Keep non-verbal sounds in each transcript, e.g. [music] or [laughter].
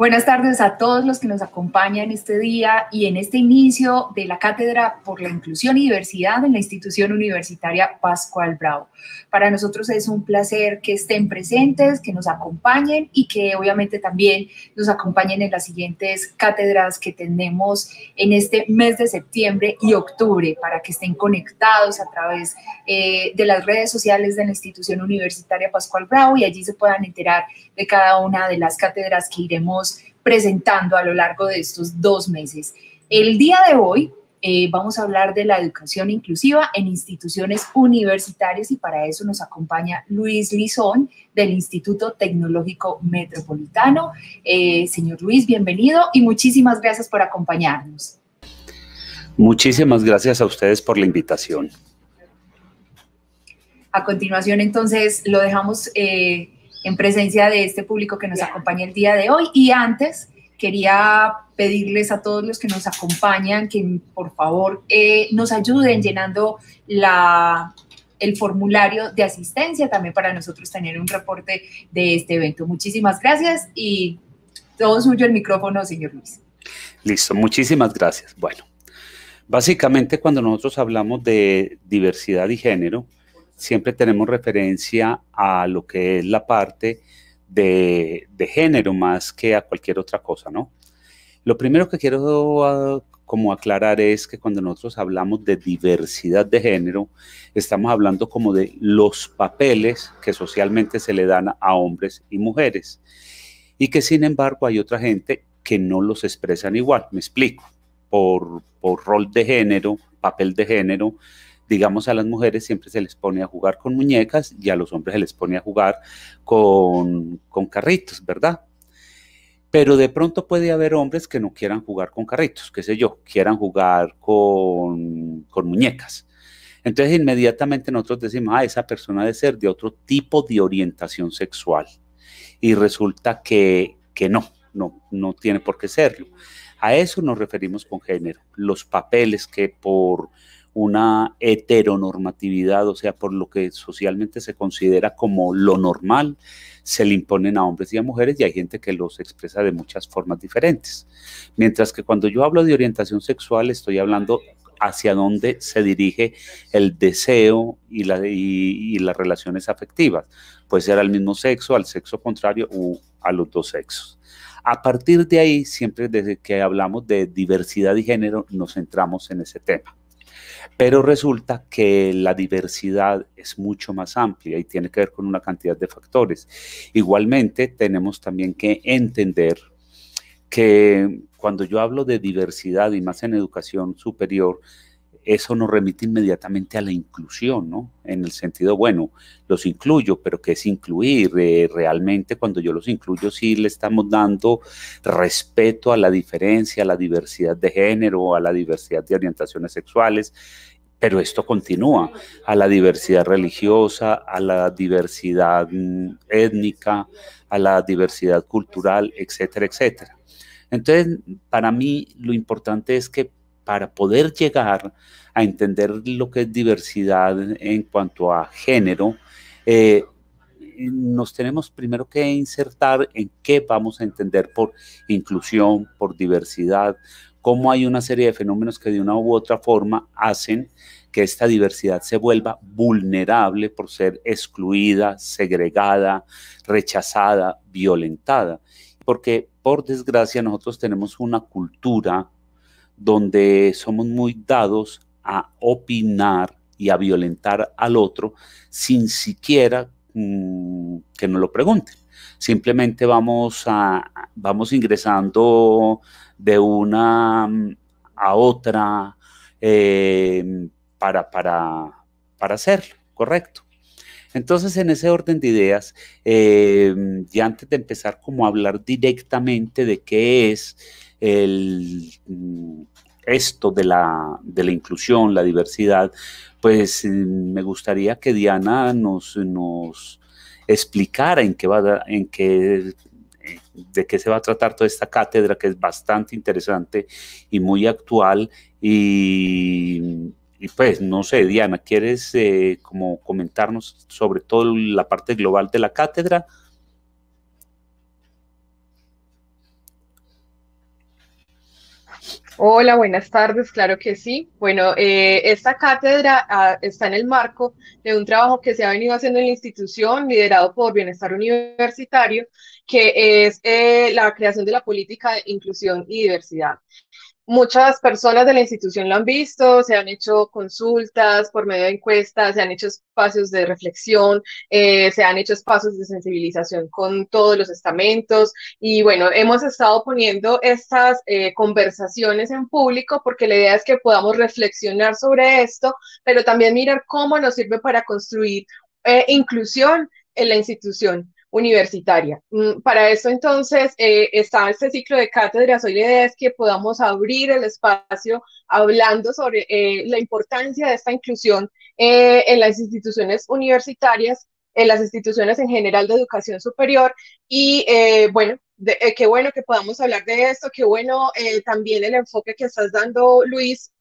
Buenas tardes a todos los que nos acompañan este día y en este inicio de la Cátedra por la Inclusión y Diversidad en la institución universitaria Pascual Bravo. Para nosotros es un placer que estén presentes, que nos acompañen y que obviamente también nos acompañen en las siguientes cátedras que tenemos en este mes de septiembre y octubre para que estén conectados a través eh, de las redes sociales de la institución universitaria Pascual Bravo y allí se puedan enterar de cada una de las cátedras que iremos presentando a lo largo de estos dos meses. El día de hoy eh, vamos a hablar de la educación inclusiva en instituciones universitarias y para eso nos acompaña Luis Lizón del Instituto Tecnológico Metropolitano. Eh, señor Luis, bienvenido y muchísimas gracias por acompañarnos. Muchísimas gracias a ustedes por la invitación. A continuación, entonces, lo dejamos... Eh, en presencia de este público que nos acompaña el día de hoy. Y antes quería pedirles a todos los que nos acompañan que por favor eh, nos ayuden llenando la, el formulario de asistencia también para nosotros tener un reporte de este evento. Muchísimas gracias y todo suyo el micrófono, señor Luis. Listo, muchísimas gracias. Bueno, básicamente cuando nosotros hablamos de diversidad y género, siempre tenemos referencia a lo que es la parte de, género más que a cualquier otra cosa, ¿no? Lo primero que quiero ah, como aclarar es que cuando nosotros hablamos de diversidad de género, estamos hablando como de los papeles que socialmente se le dan a hombres y mujeres. Y que sin embargo hay otra gente que no los expresan igual, me explico, por, por rol de género, papel de género, digamos, a las mujeres siempre se les pone a jugar con muñecas y a los hombres se les pone a jugar con, carritos, ¿verdad? Pero de pronto puede haber hombres que no quieran jugar con carritos, qué sé yo, quieran jugar con, muñecas. Entonces inmediatamente nosotros decimos, ah, esa persona debe ser de otro tipo de orientación sexual. Y resulta que, que no, no, no tiene por qué serlo. A eso nos referimos con género, los papeles que por una heteronormatividad, o sea, por lo que socialmente se considera como lo normal, se le imponen a hombres y a mujeres y hay gente que los expresa de muchas formas diferentes. Mientras que cuando yo hablo de orientación sexual, estoy hablando hacia dónde se dirige el deseo y, las relaciones afectivas. Puede ser al mismo sexo, al sexo contrario o a los dos sexos. A partir de ahí, siempre desde que hablamos de diversidad y género, nos centramos en ese tema. Pero resulta que la diversidad es mucho más amplia y tiene que ver con una cantidad de factores. Igualmente, tenemos también que entender que cuando yo hablo de diversidad y más en educación superior, eso nos remite inmediatamente a la inclusión, ¿no? En el sentido, bueno, los incluyo, pero ¿qué es incluir? Eh, realmente cuando yo los incluyo sí le estamos dando respeto a la diferencia, a la diversidad de género, a la diversidad de orientaciones sexuales, pero esto continúa, a la diversidad religiosa, a la diversidad mm, étnica, a la diversidad cultural, etcétera, etcétera. Entonces, para mí lo importante es que para poder llegar a entender lo que es diversidad en cuanto a género, eh, nos tenemos primero que insertar en qué vamos a entender por inclusión, por diversidad, cómo hay una serie de fenómenos que de una u otra forma hacen que esta diversidad se vuelva vulnerable por ser excluida, segregada, rechazada, violentada. Porque por desgracia nosotros tenemos una cultura donde somos muy dados a opinar y a violentar al otro sin siquiera mm, que nos lo pregunten. Simplemente vamos, a, vamos ingresando de una mm, a otra em, para, para, para hacerlo, correcto. Entonces, en ese orden de ideas, em, ya antes de empezar como a hablar directamente de qué es el, mm, esto de la, de la inclusión, la diversidad, pues eh, me gustaría que Diana nos, nos explicara en qué va en qué de qué se va a tratar toda esta cátedra que es bastante interesante y muy actual y, pues no sé Diana quieres eh, como comentarnos sobre todo la parte global de la cátedra Hola, buenas tardes, claro que sí. Bueno, eh, esta cátedra ah, está en el marco de un trabajo que se ha venido haciendo en la institución, liderado por Bienestar Universitario, que es eh, la creación de la política de inclusión y diversidad muchas personas de la institución lo han visto, se han hecho consultas por medio de encuestas, se han hecho espacios de reflexión, eh, se han hecho espacios de sensibilización con todos los estamentos y bueno, hemos estado poniendo estas eh, conversaciones en público porque la idea es que podamos reflexionar sobre esto, pero también mirar cómo nos sirve para construir eh, inclusión en la institución universitaria. Mm, para eso entonces eh, está este ciclo de cátedras. Hoy la es que podamos abrir el espacio hablando sobre eh, la importancia de esta inclusión eh, en las instituciones universitarias en las instituciones en general de educación superior. Y eh, bueno, eh, qué bueno que podamos hablar de esto, qué bueno eh, también el enfoque que estás dando, Luis,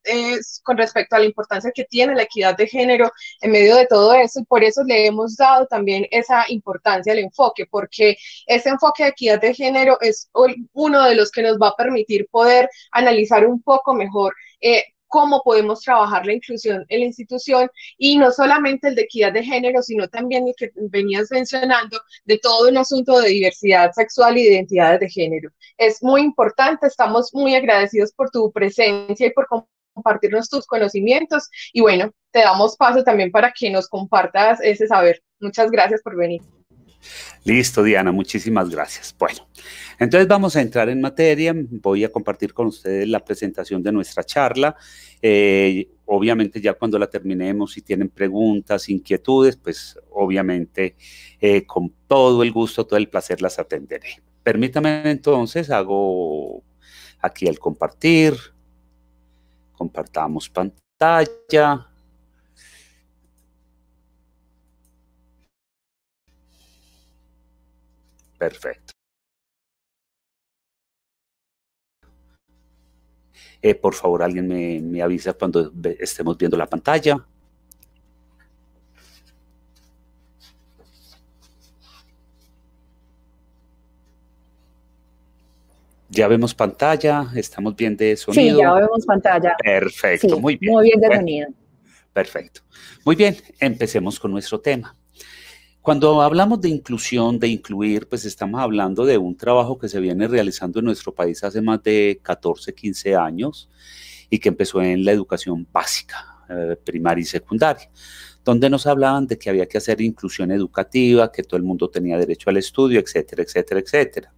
con respecto a la importancia que tiene la equidad de género en medio de todo eso. Y por eso le hemos dado también esa importancia al enfoque, porque ese enfoque de equidad de género es uno de los que nos va a permitir poder analizar un poco mejor cómo podemos trabajar la inclusión en la institución y no solamente el de equidad de género, sino también el que venías mencionando de todo el asunto de diversidad sexual y de identidades de género. Es muy importante, estamos muy agradecidos por tu presencia y por compartirnos tus conocimientos y bueno, te damos paso también para que nos compartas ese saber. Muchas gracias por venir. Listo, Diana, muchísimas gracias. Bueno, entonces vamos a entrar en materia. Voy a compartir con ustedes la presentación de nuestra charla. Eh, obviamente ya cuando la terminemos, si tienen preguntas, inquietudes, pues obviamente eh, con todo el gusto, todo el placer las atenderé. Permítame entonces, hago aquí el compartir. Compartamos pantalla. Perfecto. Eh, por favor, alguien me, avisa cuando estemos viendo la pantalla. Ya vemos pantalla, estamos bien de sonido. Sí, ya vemos pantalla. Perfecto, muy bien. Muy bien de Perfecto. Muy bien, empecemos con nuestro tema. Cuando hablamos de inclusión, de incluir, pues estamos hablando de un trabajo que se viene realizando en nuestro país hace más de 14, 15 años y que empezó en la educación básica, eh, primaria y secundaria, donde nos hablaban de que había que hacer inclusión educativa, que todo el mundo tenía derecho al estudio, etcétera, etcétera, etcétera.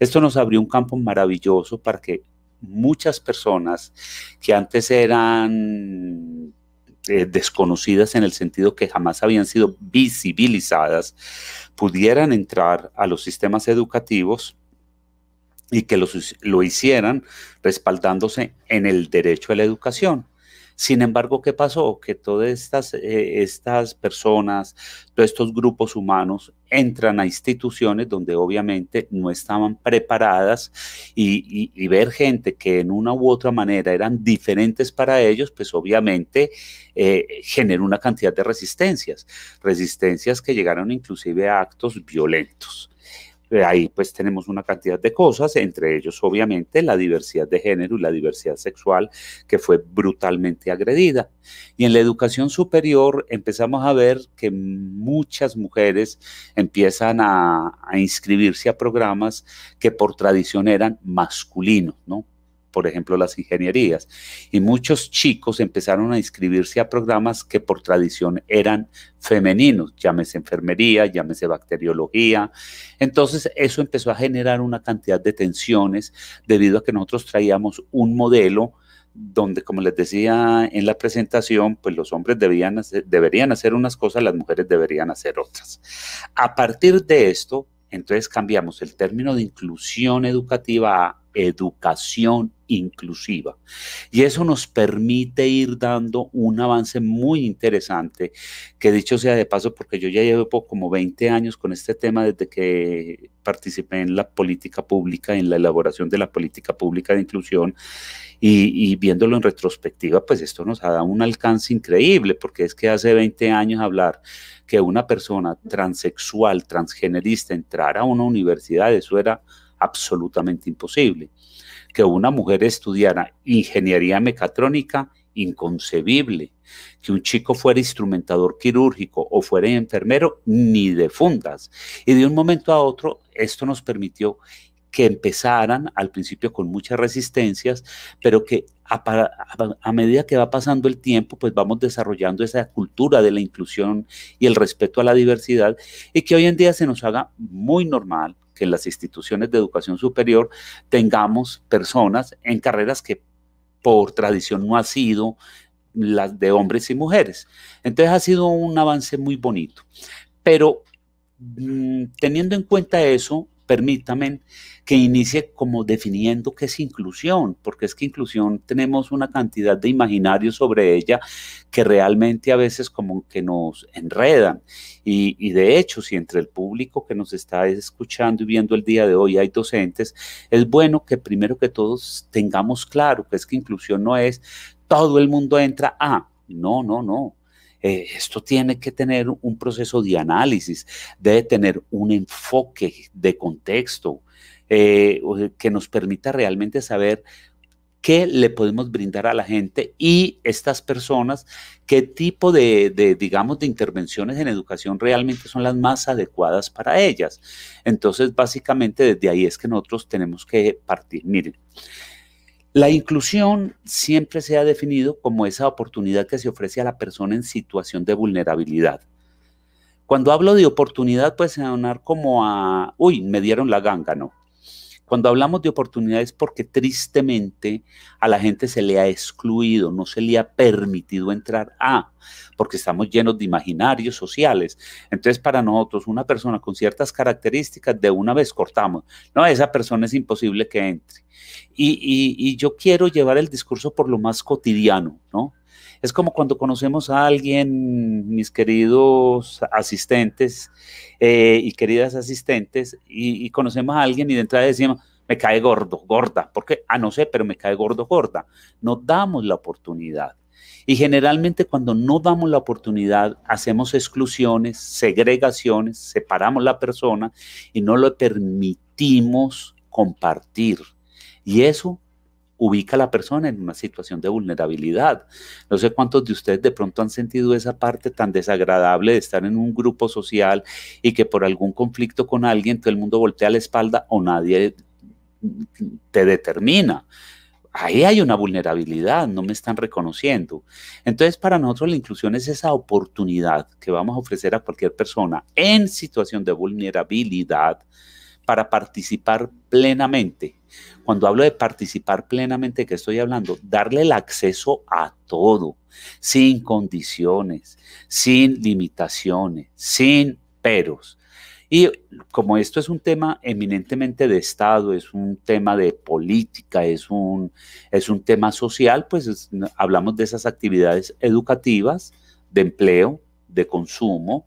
Esto nos abrió un campo maravilloso para que muchas personas que antes eran eh, desconocidas en el sentido que jamás habían sido visibilizadas, pudieran entrar a los sistemas educativos y que lo hicieran respaldándose en el derecho a la educación. Sin embargo, ¿qué pasó? Que todas estas, eh, estas personas, todos estos grupos humanos entran a instituciones donde obviamente no estaban preparadas y, ver gente que en una u otra manera eran diferentes para ellos, pues obviamente eh, una cantidad de resistencias, resistencias que llegaron inclusive a actos violentos. Eh, ahí pues tenemos una cantidad de cosas, entre ellos obviamente la diversidad de género y la diversidad sexual que fue brutalmente agredida. Y en la educación superior empezamos a ver que muchas mujeres empiezan a, a inscribirse a programas que por tradición eran masculinos, ¿no? por ejemplo, las ingenierías. Y muchos chicos empezaron a inscribirse a programas que por tradición eran femeninos, llámese enfermería, llámese bacteriología. Entonces, eso empezó a generar una cantidad de tensiones debido a que nosotros traíamos un modelo donde, como les decía en la presentación, pues los hombres debían deberían hacer unas cosas, las mujeres deberían hacer otras. A partir de esto, entonces cambiamos el término de inclusión educativa a educación inclusiva. Y eso nos permite ir dando un avance muy interesante, que dicho sea de paso, porque yo ya llevo como 20 años con este tema desde que participé en la política pública, en la elaboración de la política pública de inclusión, y, viéndolo en retrospectiva, pues esto nos ha dado un alcance increíble, porque es que hace 20 años hablar que una persona transexual, transgenerista, entrara a una universidad, eso era absolutamente imposible que una mujer estudiara ingeniería mecatrónica inconcebible. Que un chico fuera instrumentador quirúrgico o fuera enfermero, ni de fundas. Y de un momento a otro, esto nos permitió que empezaran al principio con muchas resistencias, pero que a, medida que va pasando el tiempo, pues vamos desarrollando esa cultura de la inclusión y el respeto a la diversidad, y que hoy en día se nos haga muy normal que en las instituciones de educación superior tengamos personas en carreras que por tradición no ha sido las de hombres y mujeres. Entonces ha sido un avance muy bonito. Pero mm, teniendo en cuenta eso, permítanme que inicie como definiendo qué es inclusión, porque es que inclusión tenemos una cantidad de imaginarios sobre ella que realmente a veces como que nos enredan. Y, de hecho, si entre el público que nos está escuchando y viendo el día de hoy hay docentes, es bueno que primero que todos tengamos claro que es que inclusión no es todo el mundo entra a, ah, no, no, no. Eh, esto tiene que tener un proceso de análisis, debe tener un enfoque de contexto eh, que nos permita realmente saber qué le podemos brindar a la gente y estas personas, qué tipo de, digamos, de intervenciones en educación realmente son las más adecuadas para ellas. Entonces, básicamente, desde ahí es que nosotros tenemos que partir. Miren, la inclusión siempre se ha definido como esa oportunidad que se ofrece a la persona en situación de vulnerabilidad. Cuando hablo de oportunidad puede sonar como a, uy, me dieron la ganga, ¿no? Cuando hablamos de oportunidades porque tristemente a la gente se le ha excluido, no se le ha permitido entrar a, porque estamos llenos de imaginarios sociales. Entonces para nosotros una persona con ciertas características de una vez cortamos. No, esa persona es imposible que entre. Y, y, y yo quiero llevar el discurso por lo más cotidiano, ¿no? Es como cuando conocemos a alguien, mis queridos asistentes eh, y queridas asistentes, y, conocemos a alguien y de entrada decimos, me cae gordo, gorda, porque, ah, no sé, pero me cae gordo, gorda. No damos la oportunidad. Y generalmente cuando no damos la oportunidad, hacemos exclusiones, segregaciones, separamos la persona y no le permitimos compartir. Y eso ubica a la persona en una situación de vulnerabilidad. No sé cuántos de ustedes de pronto han sentido esa parte tan desagradable de estar en un grupo social y que por algún conflicto con alguien todo el mundo voltea la espalda o nadie te determina. Ahí hay una vulnerabilidad, no me están reconociendo. Entonces, para nosotros la inclusión es esa oportunidad que vamos a ofrecer a cualquier persona en situación de vulnerabilidad para participar plenamente cuando hablo de participar plenamente, qué estoy hablando? Darle el acceso a todo, sin condiciones, sin limitaciones, sin peros. Y como esto es un tema eminentemente de Estado, es un tema de política, es un, es un tema social, pues hablamos de esas actividades educativas, de empleo, de consumo,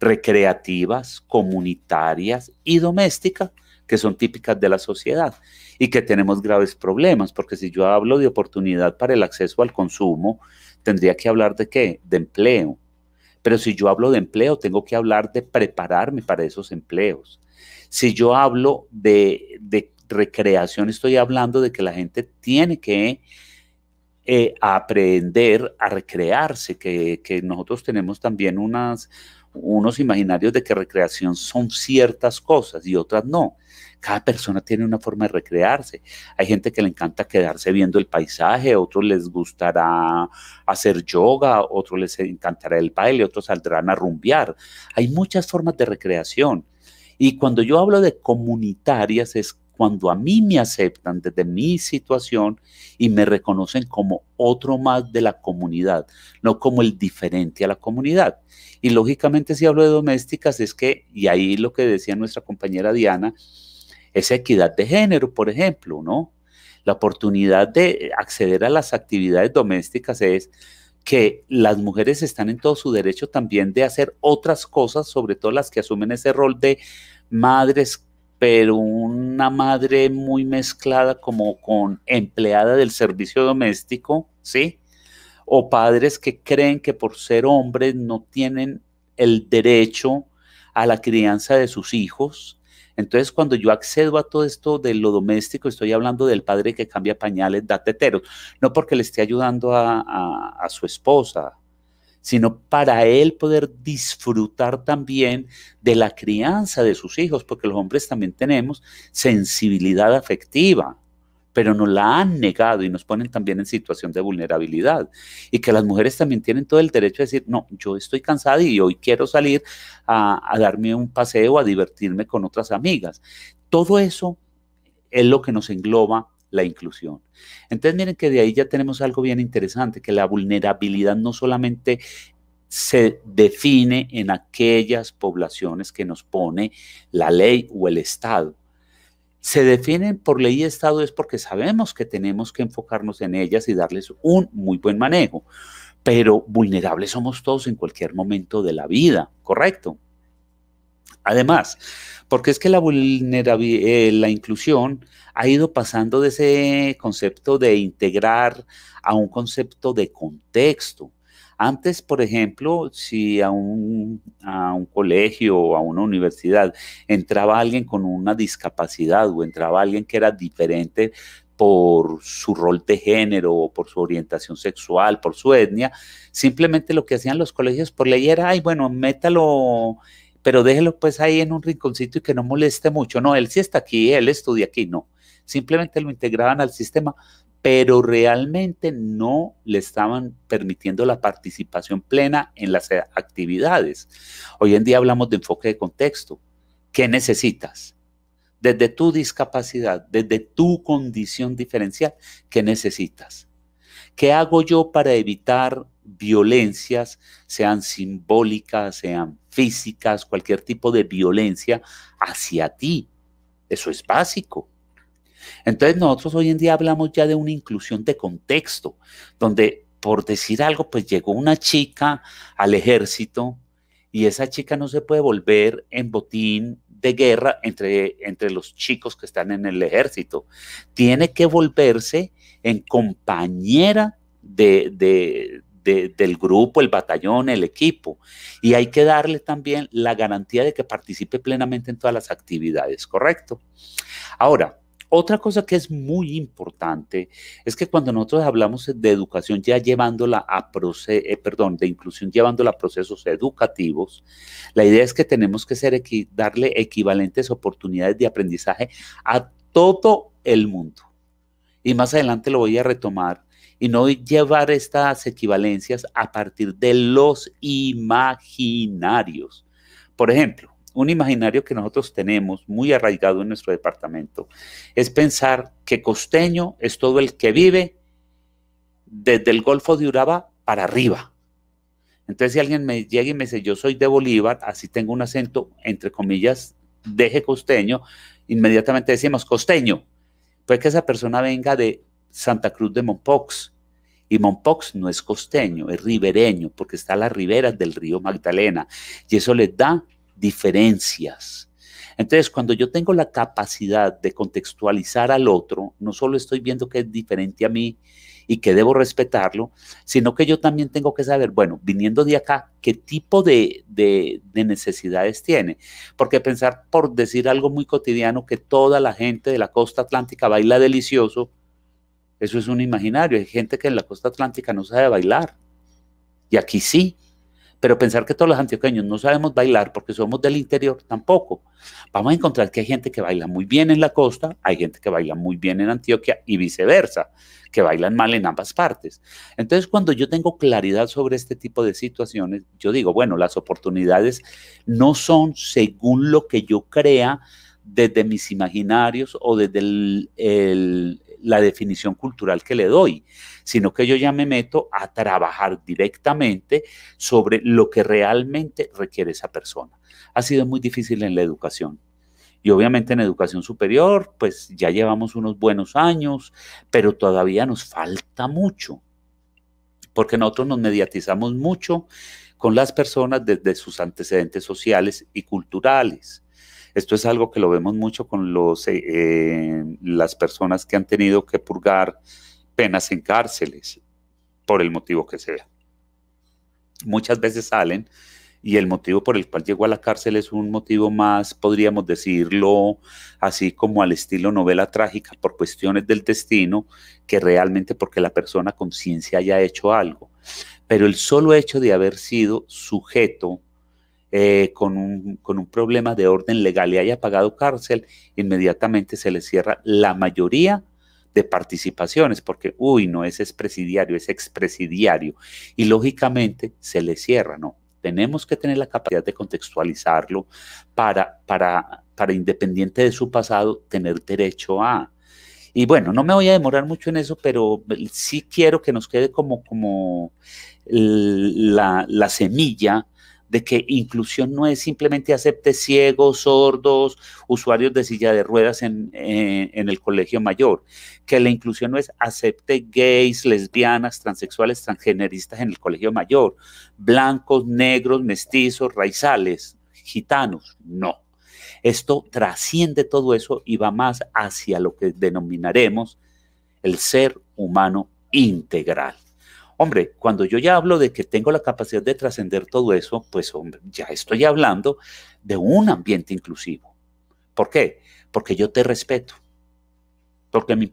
recreativas, comunitarias y domésticas, que son típicas de la sociedad y que tenemos graves problemas, porque si yo hablo de oportunidad para el acceso al consumo, tendría que hablar de qué? De empleo. Pero si yo hablo de empleo, tengo que hablar de prepararme para esos empleos. Si yo hablo de, recreación, estoy hablando de que la gente tiene que eh, aprender a recrearse, que, que nosotros tenemos también unas, unos imaginarios de que recreación son ciertas cosas y otras no. Cada persona tiene una forma de recrearse. Hay gente que le encanta quedarse viendo el paisaje, otros les gustará hacer yoga, otros les encantará el baile, otros saldrán a rumbear. Hay muchas formas de recreación. Y cuando yo hablo de comunitarias es cuando a mí me aceptan desde mi situación y me reconocen como otro más de la comunidad, no como el diferente a la comunidad. Y lógicamente si hablo de domésticas es que, y ahí lo que decía nuestra compañera Diana, es equidad de género, por ejemplo, ¿no? La oportunidad de acceder a las actividades domésticas es que las mujeres están en todo su derecho también de hacer otras cosas, sobre todo las que asumen ese rol de madres, pero una madre muy mezclada como con empleada del servicio doméstico, ¿sí? O padres que creen que por ser hombres no tienen el derecho a la crianza de sus hijos. Entonces, cuando yo accedo a todo esto de lo doméstico, estoy hablando del padre que cambia pañales, da teteros, no porque le esté ayudando a, a su esposa, sino para él poder disfrutar también de la crianza de sus hijos, porque los hombres también tenemos sensibilidad afectiva, pero nos la han negado y nos ponen también en situación de vulnerabilidad. Y que las mujeres también tienen todo el derecho de decir, no, yo estoy cansada y hoy quiero salir a, a darme un paseo, a divertirme con otras amigas. Todo eso es lo que nos engloba la inclusión. Entonces miren que de ahí ya tenemos algo bien interesante, que la vulnerabilidad no solamente se define en aquellas poblaciones que nos pone la ley o el Estado. Se definen por ley y Estado es porque sabemos que tenemos que enfocarnos en ellas y darles un muy buen manejo, pero vulnerables somos todos en cualquier momento de la vida, ¿correcto? Además, porque es que la vulnerabilidad, eh, la inclusión ha ido pasando de ese concepto de integrar a un concepto de contexto. Antes, por ejemplo, si a un, a un colegio o a una universidad entraba alguien con una discapacidad o entraba alguien que era diferente por su rol de género o por su orientación sexual, por su etnia, simplemente lo que hacían los colegios por ley era, ay, bueno, métalo pero déjelo pues ahí en un rinconcito y que no moleste mucho. No, él sí está aquí, él estudia aquí, no. Simplemente lo integraban al sistema, pero realmente no le estaban permitiendo la participación plena en las eh, actividades. Hoy en día hablamos de enfoque de contexto. ¿Qué necesitas? Desde tu discapacidad, desde tu condición diferencial, ¿qué necesitas? ¿Qué hago yo para evitar violencias, sean simbólicas, sean físicas, cualquier tipo de violencia hacia ti. Eso es básico. Entonces nosotros hoy en día hablamos ya de una inclusión de contexto, donde por decir algo, pues llegó una chica al ejército y esa chica no se puede volver en botín de guerra entre, entre los chicos que están en el ejército. Tiene que volverse en compañera de, de, del grupo, el batallón, el equipo. Y hay que darle también la garantía de que participe plenamente en todas las actividades, ¿correcto? Ahora, otra cosa que es muy importante es que cuando nosotros hablamos de educación ya llevándola a eh, perdón, de inclusión llevándola a procesos educativos, la idea es que tenemos que ser darle equivalentes oportunidades de aprendizaje a todo el mundo. Y más adelante lo voy a retomar y no llevar estas equivalencias a partir de los imaginarios. Por ejemplo, un imaginario que nosotros tenemos muy arraigado en nuestro departamento es pensar que costeño es todo el que vive desde el Golfo de Uraba para arriba. Entonces, si alguien me llega y me dice, yo soy de Bolívar, así tengo un acento, entre comillas, deje costeño, inmediatamente decimos costeño. Puede que esa persona venga de Santa Cruz de Mompox, y Monpox no es costeño, es ribereño, porque está a las riberas del río Magdalena. Y eso les da diferencias. Entonces, cuando yo tengo la capacidad de contextualizar al otro, no solo estoy viendo que es diferente a mí y que debo respetarlo, sino que yo también tengo que saber, bueno, viniendo de acá, qué tipo de, de, de necesidades tiene. Porque pensar, por decir algo muy cotidiano, que toda la gente de la costa atlántica baila delicioso, eso es un imaginario. Hay gente que en la costa atlántica no sabe bailar. Y aquí sí. Pero pensar que todos los antioqueños no sabemos bailar porque somos del interior tampoco. Vamos a encontrar que hay gente que baila muy bien en la costa, hay gente que baila muy bien en Antioquia y viceversa, que bailan mal en ambas partes. Entonces, cuando yo tengo claridad sobre este tipo de situaciones, yo digo, bueno, las oportunidades no son según lo que yo crea desde mis imaginarios o desde el, la definición cultural que le doy, sino que yo ya me meto a trabajar directamente sobre lo que realmente requiere esa persona. Ha sido muy difícil en la educación. Y obviamente en educación superior, pues ya llevamos unos buenos años, pero todavía nos falta mucho, porque nosotros nos mediatizamos mucho con las personas desde sus antecedentes sociales y culturales. Esto es algo que lo vemos mucho con los, eh, eh, las personas que han tenido que purgar penas en cárceles, por el motivo que sea. Muchas veces salen y el motivo por el cual llegó a la cárcel es un motivo más, podríamos decirlo, así como al estilo novela trágica, por cuestiones del destino, que realmente porque la persona con ciencia haya hecho algo. Pero el solo hecho de haber sido sujeto eh, con, un, problema de orden legal y haya pagado cárcel, inmediatamente se le cierra la mayoría de participaciones, porque, uy, no es expresidiario, es expresidiario. Y lógicamente se le cierra, ¿no? Tenemos que tener la capacidad de contextualizarlo para, para, para independiente de su pasado, tener derecho a. Y bueno, no me voy a demorar mucho en eso, pero sí quiero que nos quede como, como la, la semilla de que inclusión no es simplemente acepte ciegos, sordos, usuarios de silla de ruedas en, eh, en el colegio mayor, que la inclusión no es acepte gays, lesbianas, transexuales, transgeneristas en el colegio mayor, blancos, negros, mestizos, raizales, gitanos, no. Esto trasciende todo eso y va más hacia lo que denominaremos el ser humano integral. Hombre, cuando yo ya hablo de que tengo la capacidad de trascender todo eso, pues hombre, ya estoy hablando de un ambiente inclusivo. ¿Por qué? Porque yo te respeto. Porque me,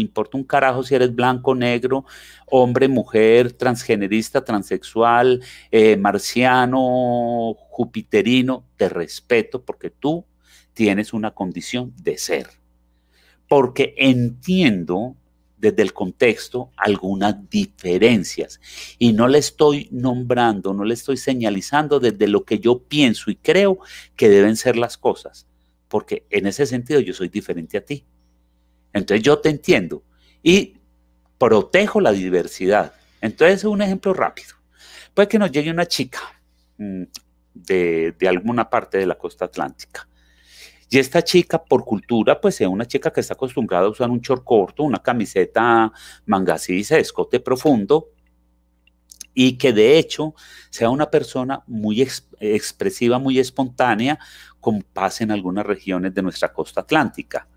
importa un carajo si eres blanco, negro, hombre, mujer, transgenerista, transexual, eh, marciano, jupiterino. Te respeto porque tú tienes una condición de ser. Porque entiendo desde el contexto algunas diferencias. Y no le estoy nombrando, no le estoy señalizando desde lo que yo pienso y creo que deben ser las cosas, porque en ese sentido yo soy diferente a ti. Entonces yo te entiendo y protejo la diversidad. Entonces un ejemplo rápido. Puede que nos llegue una chica mm, de, de alguna parte de la costa atlántica y esta chica, por cultura, pues es eh, una chica que está acostumbrada a usar un short corto, una camiseta mangasiza, escote profundo, y que de hecho sea una persona muy expresiva, muy espontánea, con pase en algunas regiones de nuestra costa atlántica.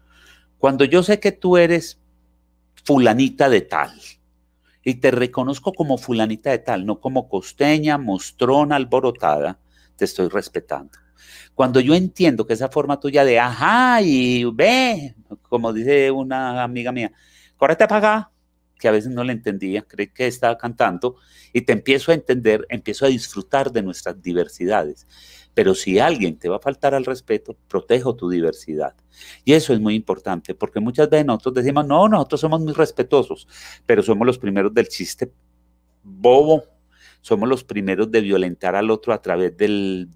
Cuando yo sé que tú eres fulanita de tal, y te reconozco como fulanita de tal, no como costeña, mostrona, alborotada, te estoy respetando. Cuando yo entiendo que esa forma tuya de, ajá, y ve, como dice una amiga mía, córrete para acá, que a veces no le entendía, cree que estaba cantando, y te empiezo a entender, empiezo a disfrutar de nuestras diversidades. Pero si alguien te va a faltar al respeto, protejo tu diversidad. Y eso es muy importante, porque muchas veces nosotros decimos, no, nosotros somos muy respetuosos, pero somos los primeros del chiste bobo somos los primeros de violentar al otro a través del,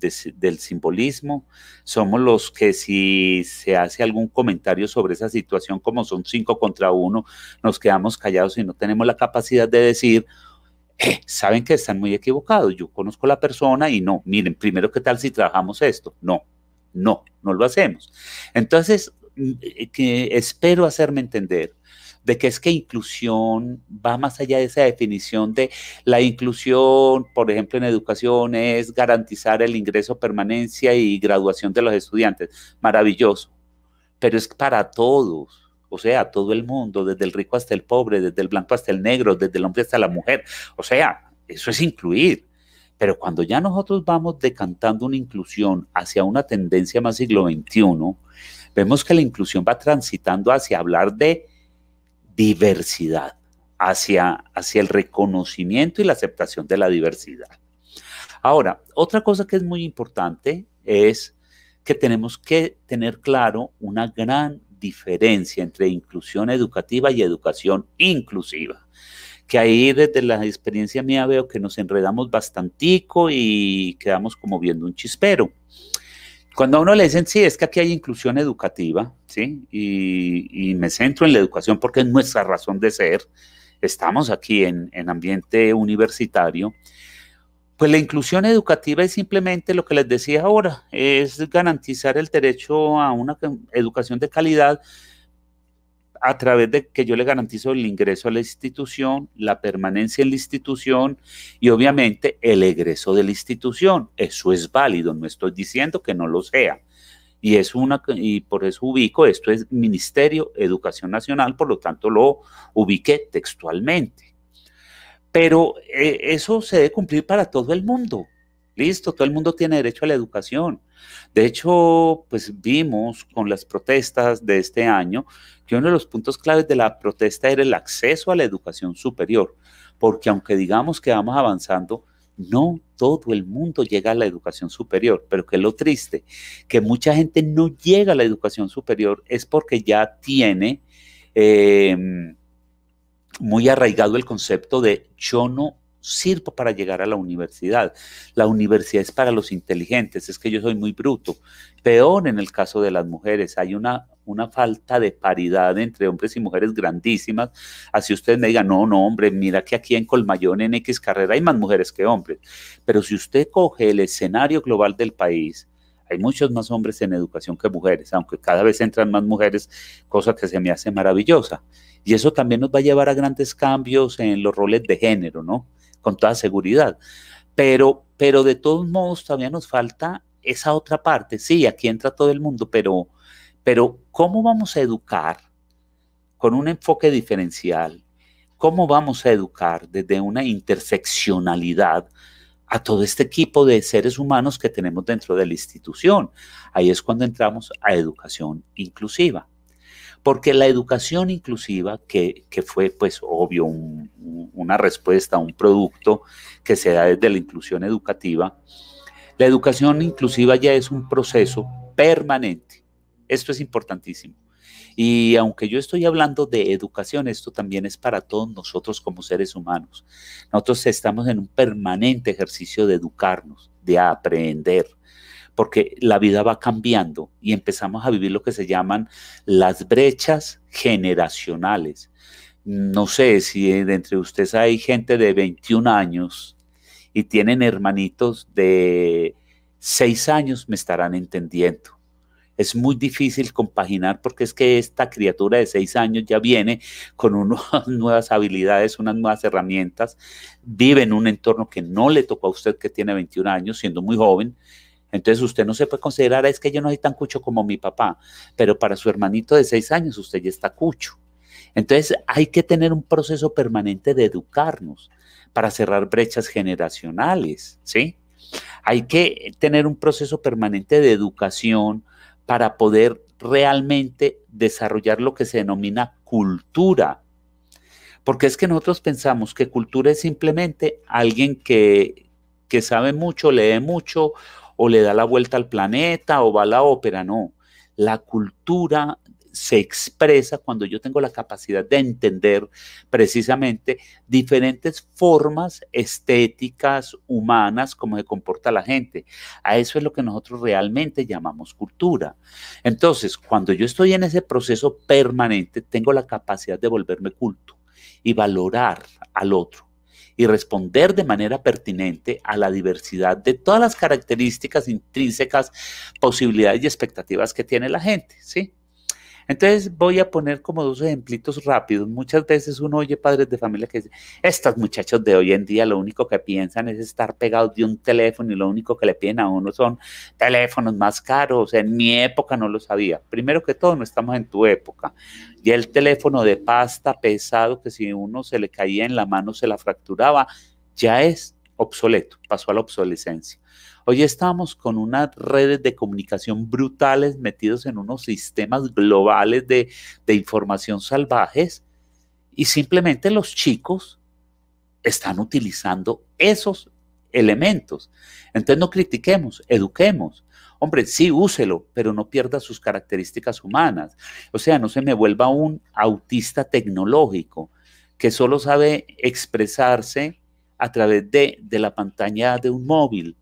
simbolismo, somos los que si se hace algún comentario sobre esa situación, como son cinco contra uno, nos quedamos callados y no tenemos la capacidad de decir, eh, saben que están muy equivocados, yo conozco a la persona y no, miren, primero, ¿qué tal si trabajamos esto? No, no, no lo hacemos. Entonces, mm, eh, espero hacerme entender de que es que inclusión va más allá de esa definición de la inclusión, por ejemplo, en educación es garantizar el ingreso, permanencia y graduación de los estudiantes. Maravilloso, pero es para todos. O sea, todo el mundo, desde el rico hasta el pobre, desde el blanco hasta el negro, desde el hombre hasta la mujer. O sea, eso es incluir. Pero cuando ya nosotros vamos decantando una inclusión hacia una tendencia más siglo XXI, vemos que la inclusión va transitando hacia hablar de diversidad, hacia, hacia el reconocimiento y la aceptación de la diversidad. Ahora, otra cosa que es muy importante es que tenemos que tener claro una gran diferencia entre inclusión educativa y educación inclusiva. Que ahí desde la experiencia mía veo que nos enredamos bastantico y quedamos como viendo un chispero cuando a uno le dicen, sí, es que aquí hay inclusión educativa, ¿sí? Y, me centro en la educación porque es nuestra razón de ser, estamos aquí en, en ambiente universitario, pues la inclusión educativa es simplemente lo que les decía ahora, es garantizar el derecho a una educación de calidad a través de que yo le garantizo el ingreso a la institución, la permanencia en la institución y obviamente el egreso de la institución. Eso es válido, no estoy diciendo que no lo sea. Y, es una, y por eso ubico, esto es Ministerio Educación Nacional, por lo tanto lo ubiqué textualmente. Pero eh, eso se debe cumplir para todo el mundo. Listo, todo el mundo tiene derecho a la educación. De hecho, pues vimos con las protestas de este año que uno de los puntos claves de la protesta era el acceso a la educación superior, porque aunque digamos que vamos avanzando, no todo el mundo llega a la educación superior, pero que es lo triste, que mucha gente no llega a la educación superior es porque ya tiene eh, muy arraigado el concepto de yo no sirvo para llegar a la universidad. La universidad es para los inteligentes, es que yo soy muy bruto. Peor en el caso de las mujeres, hay una, una falta de paridad entre hombres y mujeres grandísimas. Así ustedes me digan, no, no, hombre, mira que aquí en Colmayón, en X carrera, hay más mujeres que hombres. Pero si usted coge el escenario global del país, hay muchos más hombres en educación que mujeres, aunque cada vez entran más mujeres, cosa que se me hace maravillosa. Y eso también nos va a llevar a grandes cambios en los roles de género, ¿no? con toda seguridad. Pero, pero de todos modos todavía nos falta esa otra parte. Sí, aquí entra todo el mundo, pero, pero ¿cómo vamos a educar con un enfoque diferencial? ¿Cómo vamos a educar desde una interseccionalidad? a todo este equipo de seres humanos que tenemos dentro de la institución. Ahí es cuando entramos a educación inclusiva porque la educación inclusiva, que, fue pues obvio una respuesta, un producto que se da desde la inclusión educativa, la educación inclusiva ya es un proceso permanente. Esto es importantísimo. Y aunque yo estoy hablando de educación, esto también es para todos nosotros como seres humanos. Nosotros estamos en un permanente ejercicio de educarnos, de aprender porque la vida va cambiando y empezamos a vivir lo que se llaman las brechas generacionales. No sé si entre ustedes hay gente de 21 años y tienen hermanitos de 6 años, me estarán entendiendo. Es muy difícil compaginar porque es que esta criatura de 6 años ya viene con [laughs] unas nuevas habilidades, unas nuevas herramientas, vive en un entorno que no le tocó a usted que tiene 21 años, siendo muy joven, entonces usted no se puede considerar, es que yo no soy tan cucho como mi papá, pero para su hermanito de seis años usted ya está cucho. Entonces hay que tener un proceso permanente de educarnos para cerrar brechas generacionales, ¿sí? Hay que tener un proceso permanente de educación para poder realmente desarrollar lo que se denomina cultura. Porque es que nosotros pensamos que cultura es simplemente alguien que, que sabe mucho, lee mucho o le da la vuelta al planeta o va a la ópera, no. La cultura se expresa cuando yo tengo la capacidad de entender precisamente diferentes formas estéticas, humanas, cómo se comporta la gente. A eso es lo que nosotros realmente llamamos cultura. Entonces, cuando yo estoy en ese proceso permanente, tengo la capacidad de volverme culto y valorar al otro y responder de manera pertinente a la diversidad de todas las características intrínsecas, posibilidades y expectativas que tiene la gente, ¿sí? Entonces voy a poner como dos ejemplitos rápidos. Muchas veces uno oye padres de familia que dicen, estos muchachos de hoy en día lo único que piensan es estar pegados de un teléfono y lo único que le piden a uno son teléfonos más caros. En mi época no lo sabía. Primero que todo, no estamos en tu época. Y el teléfono de pasta pesado que si uno se le caía en la mano se la fracturaba, ya es obsoleto, pasó a la obsolescencia. Hoy estamos con unas redes de comunicación brutales metidos en unos sistemas globales de, de información salvajes y simplemente los chicos están utilizando esos elementos. Entonces no critiquemos, eduquemos. Hombre, sí, úselo, pero no pierda sus características humanas. O sea, no se me vuelva un autista tecnológico que solo sabe expresarse a través de, la pantalla de un móvil.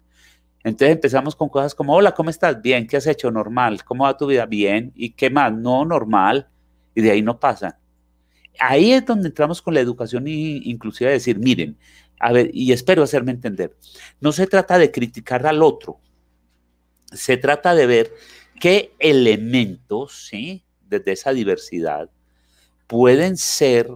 Entonces empezamos con cosas como, hola, ¿cómo estás? Bien, ¿qué has hecho? Normal, ¿cómo va tu vida? Bien, ¿y qué más? No, normal, y de ahí no pasa. Ahí es donde entramos con la educación inclusiva inclusive decir, miren, a ver, y espero hacerme entender, no se trata de criticar al otro, se trata de ver qué elementos, ¿sí? Desde esa diversidad pueden ser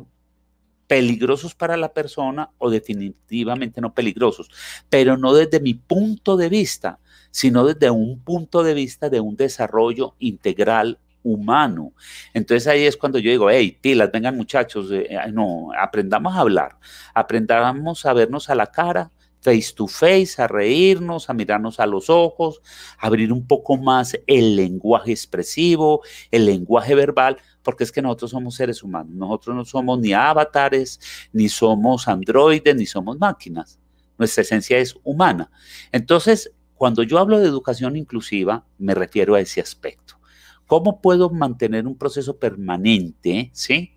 peligrosos para la persona o definitivamente no peligrosos, pero no desde mi punto de vista, sino desde un punto de vista de un desarrollo integral humano. Entonces ahí es cuando yo digo, hey, pilas, vengan muchachos, eh, eh, no, aprendamos a hablar, aprendamos a vernos a la cara, face to face, a reírnos, a mirarnos a los ojos, abrir un poco más el lenguaje expresivo, el lenguaje verbal, porque es que nosotros somos seres humanos, nosotros no somos ni avatares, ni somos androides, ni somos máquinas, nuestra esencia es humana. Entonces, cuando yo hablo de educación inclusiva, me refiero a ese aspecto. ¿Cómo puedo mantener un proceso permanente, ¿sí?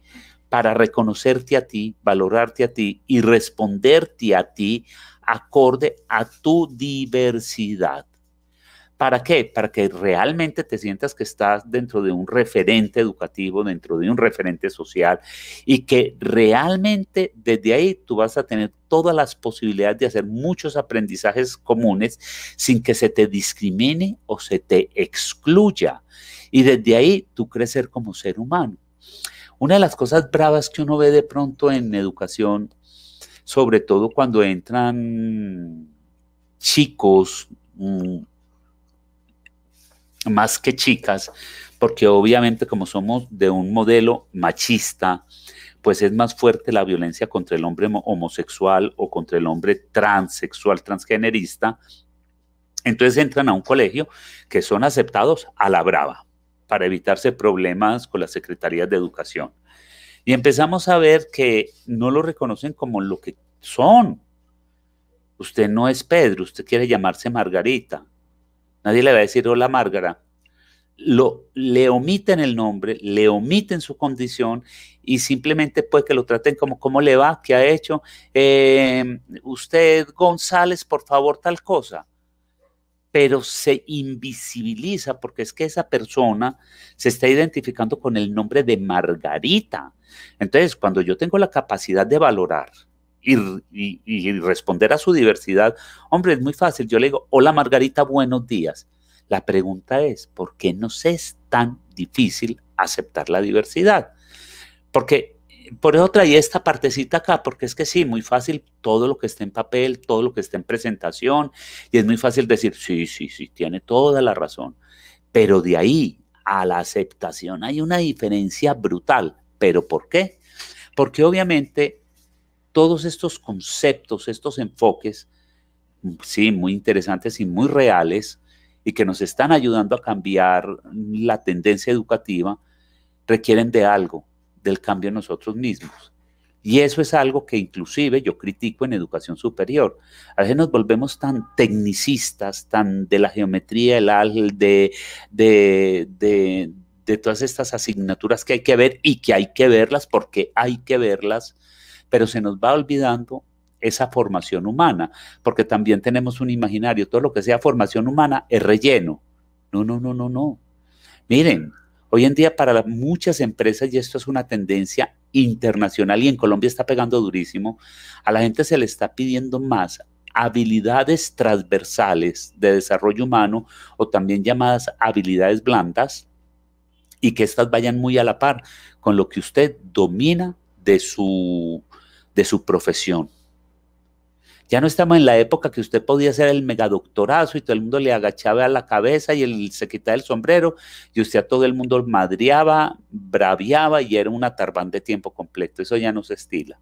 Para reconocerte a ti, valorarte a ti y responderte a ti acorde a tu diversidad. ¿Para qué? Para que realmente te sientas que estás dentro de un referente educativo, dentro de un referente social y que realmente desde ahí tú vas a tener todas las posibilidades de hacer muchos aprendizajes comunes sin que se te discrimine o se te excluya. Y desde ahí tú crecer como ser humano. Una de las cosas bravas que uno ve de pronto en educación, sobre todo cuando entran chicos, mm, más que chicas, porque obviamente como somos de un modelo machista, pues es más fuerte la violencia contra el hombre homosexual o contra el hombre transexual, transgenerista. Entonces entran a un colegio que son aceptados a la brava para evitarse problemas con las secretarías de educación. Y empezamos a ver que no lo reconocen como lo que son. Usted no es Pedro, usted quiere llamarse Margarita. Nadie le va a decir hola Márgara. Lo, le omiten el nombre, le omiten su condición y simplemente pues que lo traten como, ¿cómo le va? ¿Qué ha hecho? Em, usted, González, por favor, tal cosa. Pero se invisibiliza porque es que esa persona se está identificando con el nombre de Margarita. Entonces, cuando yo tengo la capacidad de valorar y, responder a su diversidad, hombre, es muy fácil. Yo le digo, hola Margarita, buenos días. La pregunta es, ¿por qué no es tan difícil aceptar la diversidad? Porque, por eso traía esta partecita acá, porque es que sí, muy fácil todo lo que está en papel, todo lo que está en presentación, y es muy fácil decir, sí, sí, sí, tiene toda la razón. Pero de ahí a la aceptación hay una diferencia brutal. ¿Pero por qué? Porque obviamente todos estos conceptos, estos enfoques, sí, muy interesantes y muy reales, y que nos están ayudando a cambiar la tendencia educativa, requieren de algo, del cambio en nosotros mismos. Y eso es algo que inclusive yo critico en educación superior. A veces nos volvemos tan tecnicistas, tan de la geometría, el de, de, de, todas estas asignaturas que hay que ver y que hay que verlas porque hay que verlas pero se nos va olvidando esa formación humana, porque también tenemos un imaginario, todo lo que sea formación humana es relleno. No, no, no, no, no. Miren, hoy en día para muchas empresas, y esto es una tendencia internacional y en Colombia está pegando durísimo, a la gente se le está pidiendo más habilidades transversales de desarrollo humano o también llamadas habilidades blandas y que estas vayan muy a la par con lo que usted domina de su de su profesión. Ya no estamos en la época que usted podía ser el megadoctorazo y todo el mundo le agachaba a la cabeza y él se quitaba el sombrero y usted a todo el mundo madriaba, braviaba y era una tarbán de tiempo completo. Eso ya no se estila.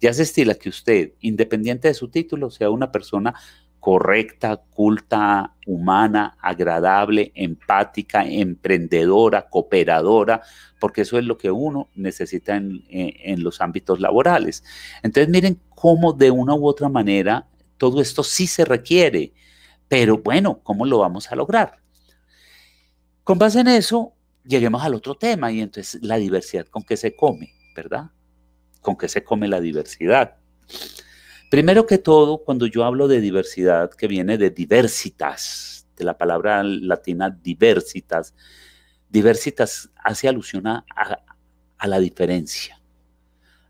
Ya se estila que usted, independiente de su título, sea una persona correcta, culta, humana, agradable, empática, emprendedora, cooperadora, porque eso es lo que uno necesita en, los ámbitos laborales. Entonces miren cómo de una u otra manera todo esto sí se requiere, pero bueno, ¿cómo lo vamos a lograr? Con base en eso, lleguemos al otro tema y entonces la diversidad con que se come, ¿verdad? Con qué se come la diversidad. Primero que todo, cuando yo hablo de diversidad, que viene de diversitas, de la palabra latina diversitas, diversitas hace alusión a, la diferencia,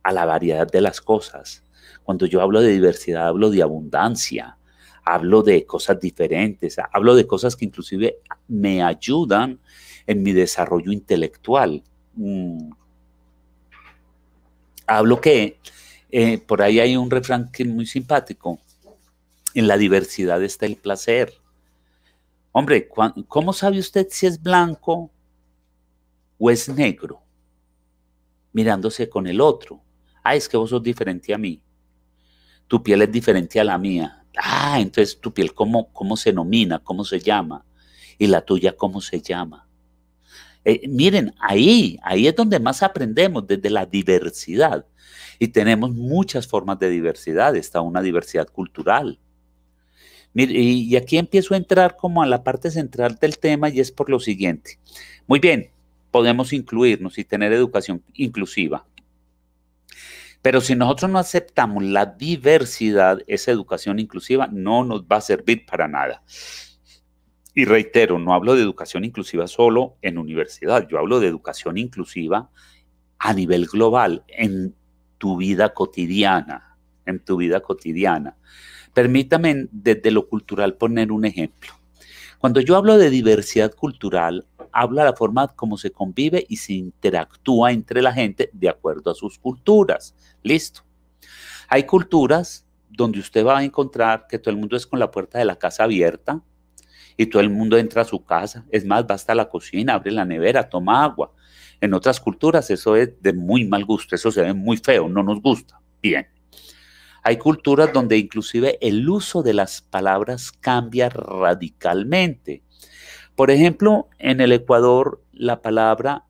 a la variedad de las cosas. Cuando yo hablo de diversidad, hablo de abundancia, hablo de cosas diferentes, hablo de cosas que inclusive me ayudan en mi desarrollo intelectual. Mm. Hablo que eh, por ahí hay un refrán que es muy simpático. En la diversidad está el placer. Hombre, ¿cómo sabe usted si es blanco o es negro? Mirándose con el otro. Ah, es que vos sos diferente a mí. Tu piel es diferente a la mía. Ah, entonces tu piel, ¿cómo, cómo se nomina? ¿Cómo se llama? Y la tuya, ¿cómo se llama? Eh, miren, ahí, ahí es donde más aprendemos, desde la diversidad. Y tenemos muchas formas de diversidad, está una diversidad cultural. y, y aquí empiezo a entrar como a la parte central del tema y es por lo siguiente. Muy bien, podemos incluirnos y tener educación inclusiva. Pero si nosotros no aceptamos la diversidad, esa educación inclusiva no nos va a servir para nada. Y reitero, no hablo de educación inclusiva solo en universidad, yo hablo de educación inclusiva a nivel global, en tu vida cotidiana, en tu vida cotidiana. Permítame desde lo cultural poner un ejemplo. Cuando yo hablo de diversidad cultural, habla la forma como se convive y se interactúa entre la gente de acuerdo a sus culturas. Listo. Hay culturas donde usted va a encontrar que todo el mundo es con la puerta de la casa abierta, y todo el mundo entra a su casa. Es más, basta la cocina, abre la nevera, toma agua. En otras culturas eso es de muy mal gusto, eso se ve muy feo, no nos gusta. Bien. Hay culturas donde inclusive el uso de las palabras cambia radicalmente. Por ejemplo, en el Ecuador la palabra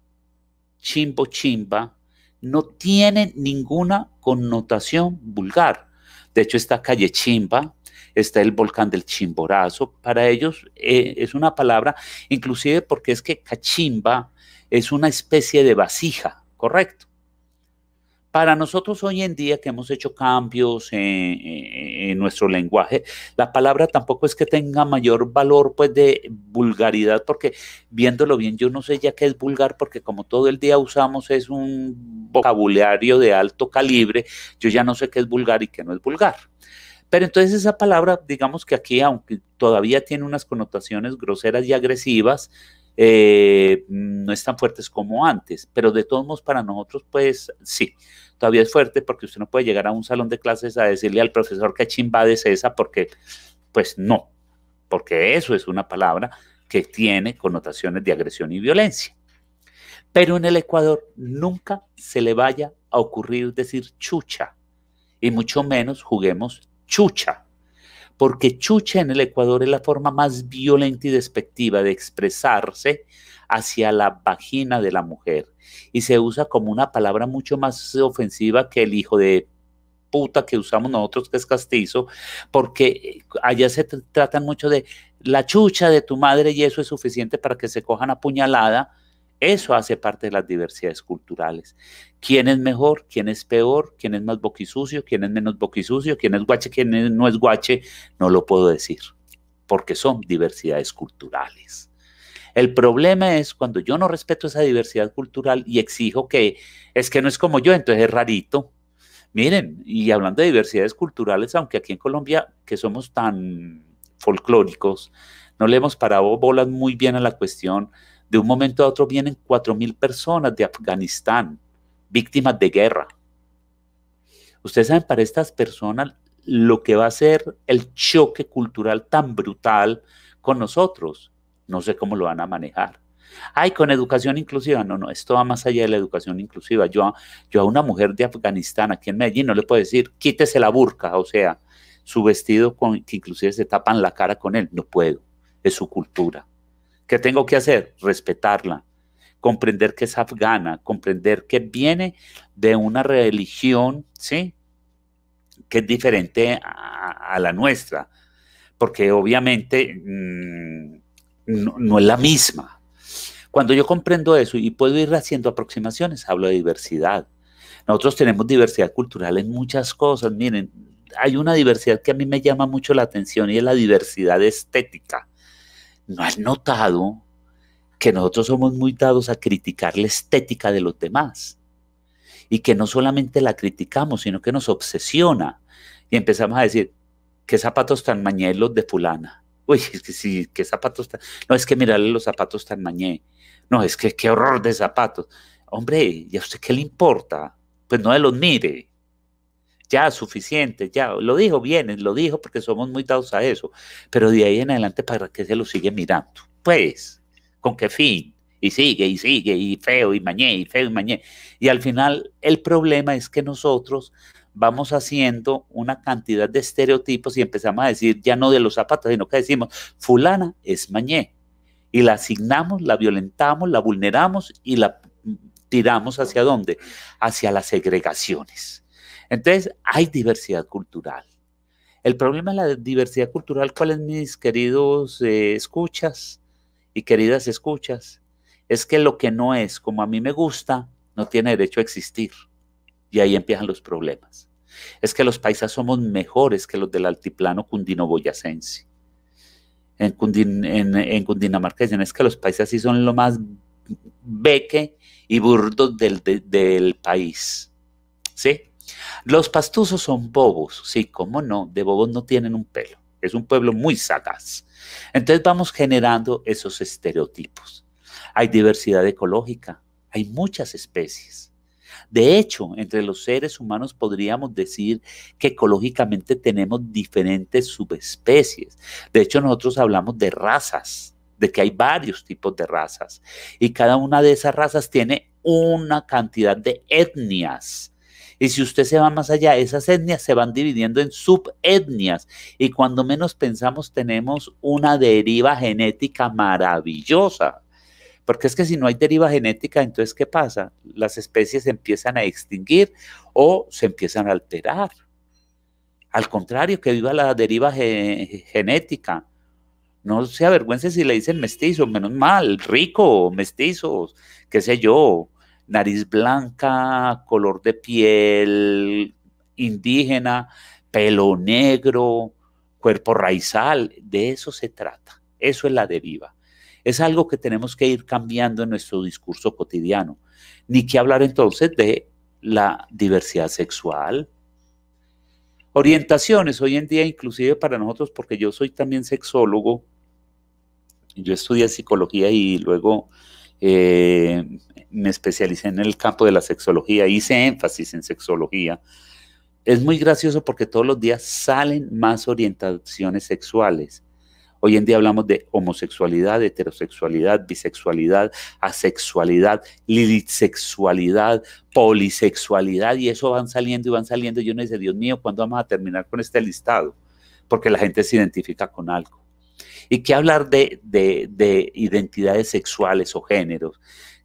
chimbo chimba no tiene ninguna connotación vulgar. De hecho, esta calle chimba, está el volcán del Chimborazo. Para ellos eh, es una palabra, inclusive porque es que cachimba es una especie de vasija, ¿correcto? Para nosotros hoy en día que hemos hecho cambios en, nuestro lenguaje, la palabra tampoco es que tenga mayor valor pues de vulgaridad, porque viéndolo bien, yo no sé ya qué es vulgar, porque como todo el día usamos es un vocabulario de alto calibre, yo ya no sé qué es vulgar y qué no es vulgar. Pero entonces esa palabra, digamos que aquí, aunque todavía tiene unas connotaciones groseras y agresivas, eh, no es tan fuertes como antes, pero de todos modos para nosotros, pues sí, todavía es fuerte porque usted no puede llegar a un salón de clases a decirle al profesor que chimba de esa porque, pues no, porque eso es una palabra que tiene connotaciones de agresión y violencia. Pero en el Ecuador nunca se le vaya a ocurrir decir chucha, y mucho menos juguemos chucha, porque chucha en el Ecuador es la forma más violenta y despectiva de expresarse hacia la vagina de la mujer y se usa como una palabra mucho más ofensiva que el hijo de puta que usamos nosotros que es castizo, porque eh, allá se tratan mucho de la chucha de tu madre y eso es suficiente para que se cojan a puñalada eso hace parte de las diversidades culturales. ¿Quién es mejor? ¿Quién es peor? ¿Quién es más boquisucio? ¿Quién es menos boquisucio? ¿Quién es guache? ¿Quién no es guache? No lo puedo decir, porque son diversidades culturales. El problema es cuando yo no respeto esa diversidad cultural y exijo que es que no es como yo, entonces es rarito. Miren, y hablando de diversidades culturales, aunque aquí en Colombia, que somos tan folclóricos, no le hemos parado bolas muy bien a la cuestión de un momento a otro vienen 4.000 personas de Afganistán, víctimas de guerra. Ustedes saben, para estas personas, lo que va a ser el choque cultural tan brutal con nosotros, no sé cómo lo van a manejar. Ay, con educación inclusiva. No, no, esto va más allá de la educación inclusiva. Yo, yo a una mujer de Afganistán aquí en Medellín no le puedo decir, quítese la burka, o sea, su vestido con, que inclusive se tapan la cara con él. No puedo, es su cultura. ¿Qué tengo que hacer? Respetarla, comprender que es afgana, comprender que viene de una religión, ¿sí? Que es diferente a, la nuestra, porque obviamente mm, no es la misma. Cuando yo comprendo eso y puedo ir haciendo aproximaciones, hablo de diversidad. Nosotros tenemos diversidad cultural en muchas cosas. Miren, hay una diversidad que a mí me llama mucho la atención y es la diversidad estética. ¿no has notado que nosotros somos muy dados a criticar la estética de los demás? Y que no solamente la criticamos, sino que nos obsesiona. Y empezamos a decir, qué zapatos tan los de fulana. Uy, es que sí, qué zapatos tan... No, es que mirarle los zapatos tan mañé. No, es que qué horror de zapatos. Hombre, ¿y a usted qué le importa? Pues no de los mire ya suficiente, ya lo dijo bien, lo dijo porque somos muy dados a eso, pero de ahí en adelante, ¿para qué se lo sigue mirando? Pues, ¿con qué fin? Y sigue, y sigue, y feo, y mañé, y feo, y mañé. Y al final, el problema es que nosotros vamos haciendo una cantidad de estereotipos y empezamos a decir ya no de los zapatos, sino que decimos, fulana es mañé. Y la asignamos, la violentamos, la vulneramos y la tiramos hacia dónde? Hacia las segregaciones. Entonces, hay diversidad cultural. El problema de la diversidad cultural, cuáles mis queridos eh, escuchas y queridas escuchas? Es que lo que no es como a mí me gusta, no tiene derecho a existir. Y ahí empiezan los problemas. Es que los paisas somos mejores que los del altiplano cundinoboyacense. En, en, Cundinamarca dicen es que los paisas sí son lo más beque y burdo del, del país. ¿Sí? Los pastuzos son bobos, sí, cómo no, de bobos no tienen un pelo. Es un pueblo muy sagaz. Entonces vamos generando esos estereotipos. Hay diversidad ecológica, hay muchas especies. De hecho, entre los seres humanos podríamos decir que ecológicamente tenemos diferentes subespecies. De hecho, nosotros hablamos de razas, de que hay varios tipos de razas y cada una de esas razas tiene una cantidad de etnias y si usted se va más allá, esas etnias se van dividiendo en subetnias. Y cuando menos pensamos, tenemos una deriva genética maravillosa. Porque es que si no hay deriva genética, entonces, ¿qué pasa? Las especies se empiezan a extinguir o se empiezan a alterar. Al contrario, que viva la deriva genética. No se avergüence si le dicen mestizo, menos mal, rico, mestizos, qué sé yo, nariz blanca, color de piel indígena, pelo negro, cuerpo raizal, de eso se trata, eso es la viva. Es algo que tenemos que ir cambiando en nuestro discurso cotidiano. Ni que hablar entonces de la diversidad sexual. Orientaciones, hoy en día inclusive para nosotros, porque yo soy también sexólogo, yo estudié psicología y luego eh, me especialicé en el campo de la sexología, hice énfasis en sexología. Es muy gracioso porque todos los días salen más orientaciones sexuales. Hoy en día hablamos de homosexualidad, heterosexualidad, bisexualidad, asexualidad, lilisexualidad, polisexualidad, y eso van saliendo y van saliendo. Y uno dice, Dios mío, ¿cuándo vamos a terminar con este listado? Porque la gente se identifica con algo. ¿Y qué hablar de, de identidades sexuales o géneros?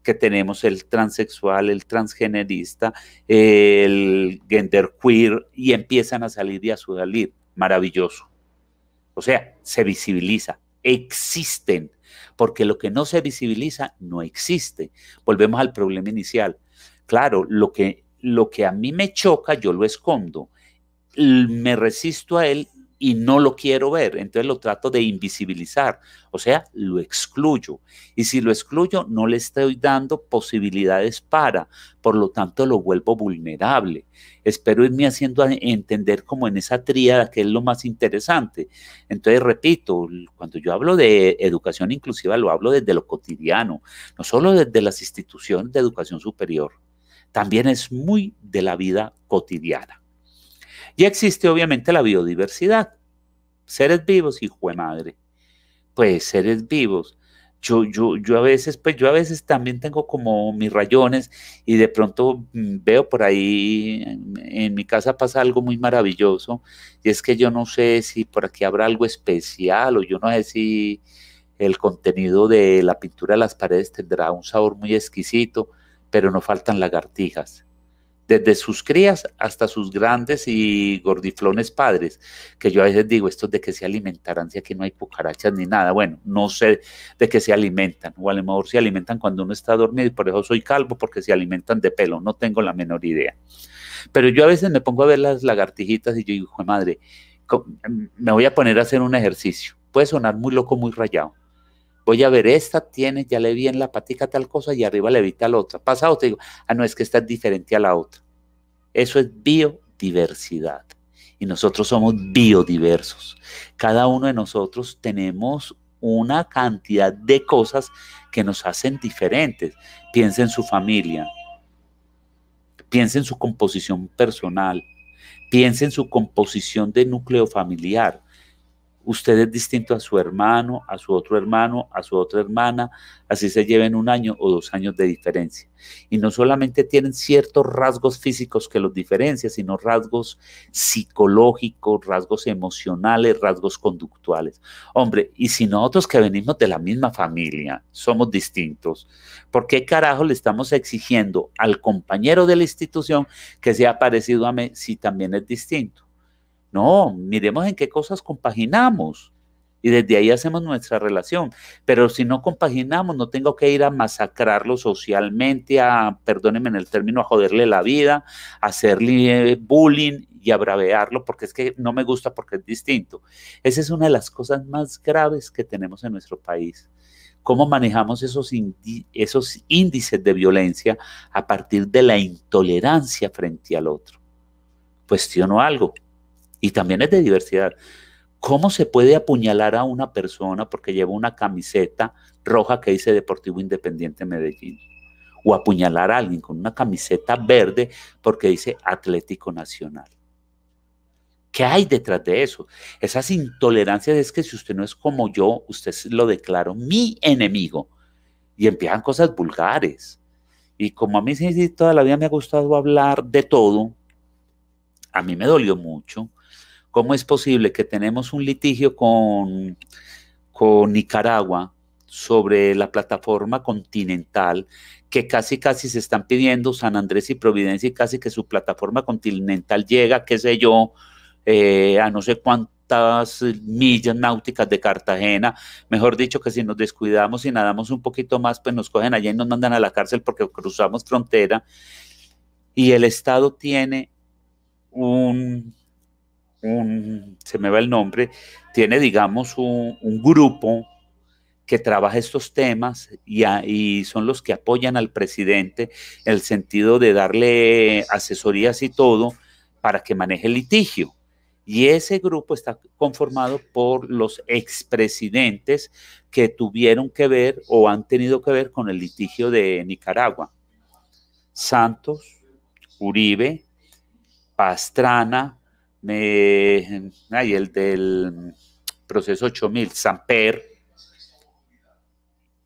que tenemos el transexual, el transgenerista, el genderqueer, y empiezan a salir y a salir. Maravilloso. O sea, se visibiliza, existen, porque lo que no se visibiliza no existe. Volvemos al problema inicial. Claro, lo que, lo que a mí me choca, yo lo escondo, me resisto a él y no lo quiero ver, entonces lo trato de invisibilizar, o sea, lo excluyo. Y si lo excluyo, no le estoy dando posibilidades para, por lo tanto lo vuelvo vulnerable. Espero irme haciendo entender como en esa tríada que es lo más interesante. Entonces, repito, cuando yo hablo de educación inclusiva, lo hablo desde lo cotidiano, no solo desde las instituciones de educación superior, también es muy de la vida cotidiana. Ya existe obviamente la biodiversidad. Seres vivos, hijo de madre. Pues seres vivos. Yo, yo, yo a veces, pues yo a veces también tengo como mis rayones y de pronto mm, veo por ahí, en, en mi casa pasa algo muy maravilloso y es que yo no sé si por aquí habrá algo especial o yo no sé si el contenido de la pintura de las paredes tendrá un sabor muy exquisito, pero no faltan lagartijas desde sus crías hasta sus grandes y gordiflones padres, que yo a veces digo, estos de que se alimentarán si aquí no hay cucarachas ni nada, bueno, no sé de qué se alimentan, o a lo mejor se alimentan cuando uno está dormido y por eso soy calvo, porque se alimentan de pelo, no tengo la menor idea. Pero yo a veces me pongo a ver las lagartijitas y yo digo, madre, me voy a poner a hacer un ejercicio, puede sonar muy loco, muy rayado, voy a ver, esta tiene, ya le vi en la patica tal cosa y arriba le vi tal otra. Pasa otra y digo, ah, no, es que esta es diferente a la otra. Eso es biodiversidad. Y nosotros somos biodiversos. Cada uno de nosotros tenemos una cantidad de cosas que nos hacen diferentes. Piensa en su familia, piensa en su composición personal, piensa en su composición de núcleo familiar, usted es distinto a su hermano, a su otro hermano, a su otra hermana, así se lleven un año o dos años de diferencia. Y no solamente tienen ciertos rasgos físicos que los diferencian, sino rasgos psicológicos, rasgos emocionales, rasgos conductuales. Hombre, y si nosotros que venimos de la misma familia somos distintos, ¿por qué carajo le estamos exigiendo al compañero de la institución que sea parecido a mí si también es distinto? No, miremos en qué cosas compaginamos y desde ahí hacemos nuestra relación. Pero si no compaginamos, no tengo que ir a masacrarlo socialmente, a, perdónenme en el término, a joderle la vida, a hacerle eh, bullying y a bravearlo, porque es que no me gusta, porque es distinto. Esa es una de las cosas más graves que tenemos en nuestro país. Cómo manejamos esos, esos índices de violencia a partir de la intolerancia frente al otro. Cuestiono algo y también es de diversidad. ¿Cómo se puede apuñalar a una persona porque lleva una camiseta roja que dice Deportivo Independiente Medellín? O apuñalar a alguien con una camiseta verde porque dice Atlético Nacional. ¿Qué hay detrás de eso? Esas intolerancias es que si usted no es como yo, usted lo declaro mi enemigo. Y empiezan cosas vulgares. Y como a mí sí, toda la vida me ha gustado hablar de todo, a mí me dolió mucho ¿Cómo es posible que tenemos un litigio con, con Nicaragua sobre la plataforma continental que casi casi se están pidiendo San Andrés y Providencia y casi que su plataforma continental llega, qué sé yo, eh, a no sé cuántas millas náuticas de Cartagena, mejor dicho que si nos descuidamos y nadamos un poquito más, pues nos cogen allá y nos mandan a la cárcel porque cruzamos frontera y el Estado tiene un se me va el nombre, tiene, digamos, un, grupo que trabaja estos temas y, y, son los que apoyan al presidente en el sentido de darle asesorías y todo para que maneje el litigio. Y ese grupo está conformado por los expresidentes que tuvieron que ver o han tenido que ver con el litigio de Nicaragua. Santos, Uribe, Pastrana, el del proceso 8000, Samper.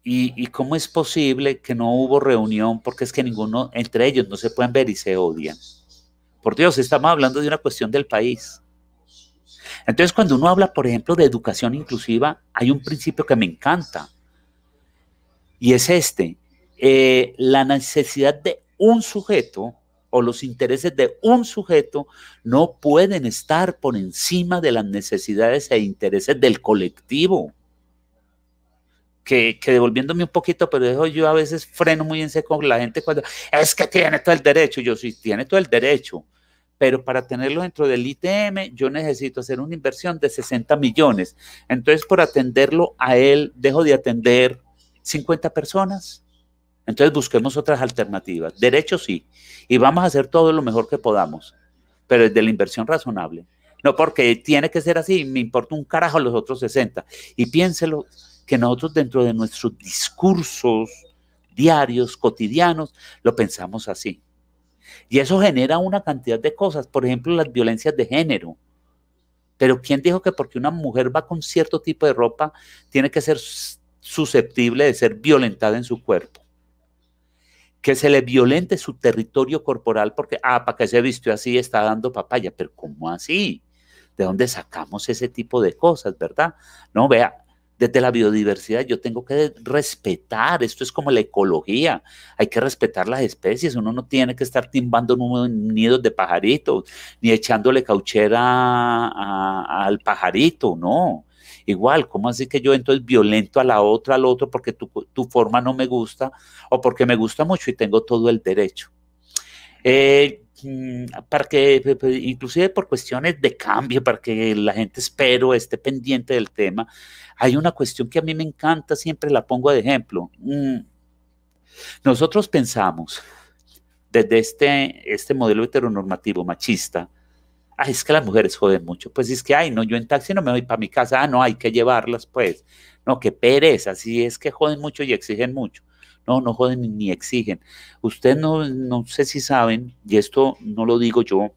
Y, y, cómo es posible que no hubo reunión, porque es que ninguno, entre ellos no se pueden ver y se odian. Por Dios, estamos hablando de una cuestión del país. Entonces, cuando uno habla, por ejemplo, de educación inclusiva, hay un principio que me encanta. Y es este, eh, la necesidad de un sujeto o los intereses de un sujeto no pueden estar por encima de las necesidades e intereses del colectivo. Que, que, devolviéndome un poquito, pero yo a veces freno muy en seco la gente cuando es que tiene todo el derecho. Yo sí, tiene todo el derecho, pero para tenerlo dentro del ITM, yo necesito hacer una inversión de 60 millones. Entonces, por atenderlo a él, dejo de atender 50 personas. Entonces busquemos otras alternativas. Derecho sí, y vamos a hacer todo lo mejor que podamos, pero desde la inversión razonable. No porque tiene que ser así, me importa un carajo los otros 60. Y piénselo, que nosotros dentro de nuestros discursos diarios, cotidianos, lo pensamos así. Y eso genera una cantidad de cosas, por ejemplo, las violencias de género. Pero ¿quién dijo que porque una mujer va con cierto tipo de ropa, tiene que ser susceptible de ser violentada en su cuerpo? que se le violente su territorio corporal porque, ah, ¿para que se vistió así? Está dando papaya, pero ¿cómo así? ¿De dónde sacamos ese tipo de cosas, verdad? No, vea, desde la biodiversidad yo tengo que respetar, esto es como la ecología, hay que respetar las especies, uno no tiene que estar timbando nidos de pajaritos, ni echándole cauchera al pajarito, no. Igual, ¿cómo así que yo entonces violento a la otra, al otro, porque tu, forma no me gusta o porque me gusta mucho y tengo todo el derecho? Eh, mm, para que, inclusive por cuestiones de cambio, para que la gente espero esté pendiente del tema, hay una cuestión que a mí me encanta, siempre la pongo de ejemplo. Mm, nosotros pensamos desde este, este modelo heteronormativo machista, Ah, es que las mujeres joden mucho. Pues es que, ay, no, yo en taxi no me voy para mi casa. Ah, no, hay que llevarlas, pues. No, qué pereza. así es que joden mucho y exigen mucho. No, no joden ni exigen. Ustedes no, no sé si saben, y esto no lo digo yo,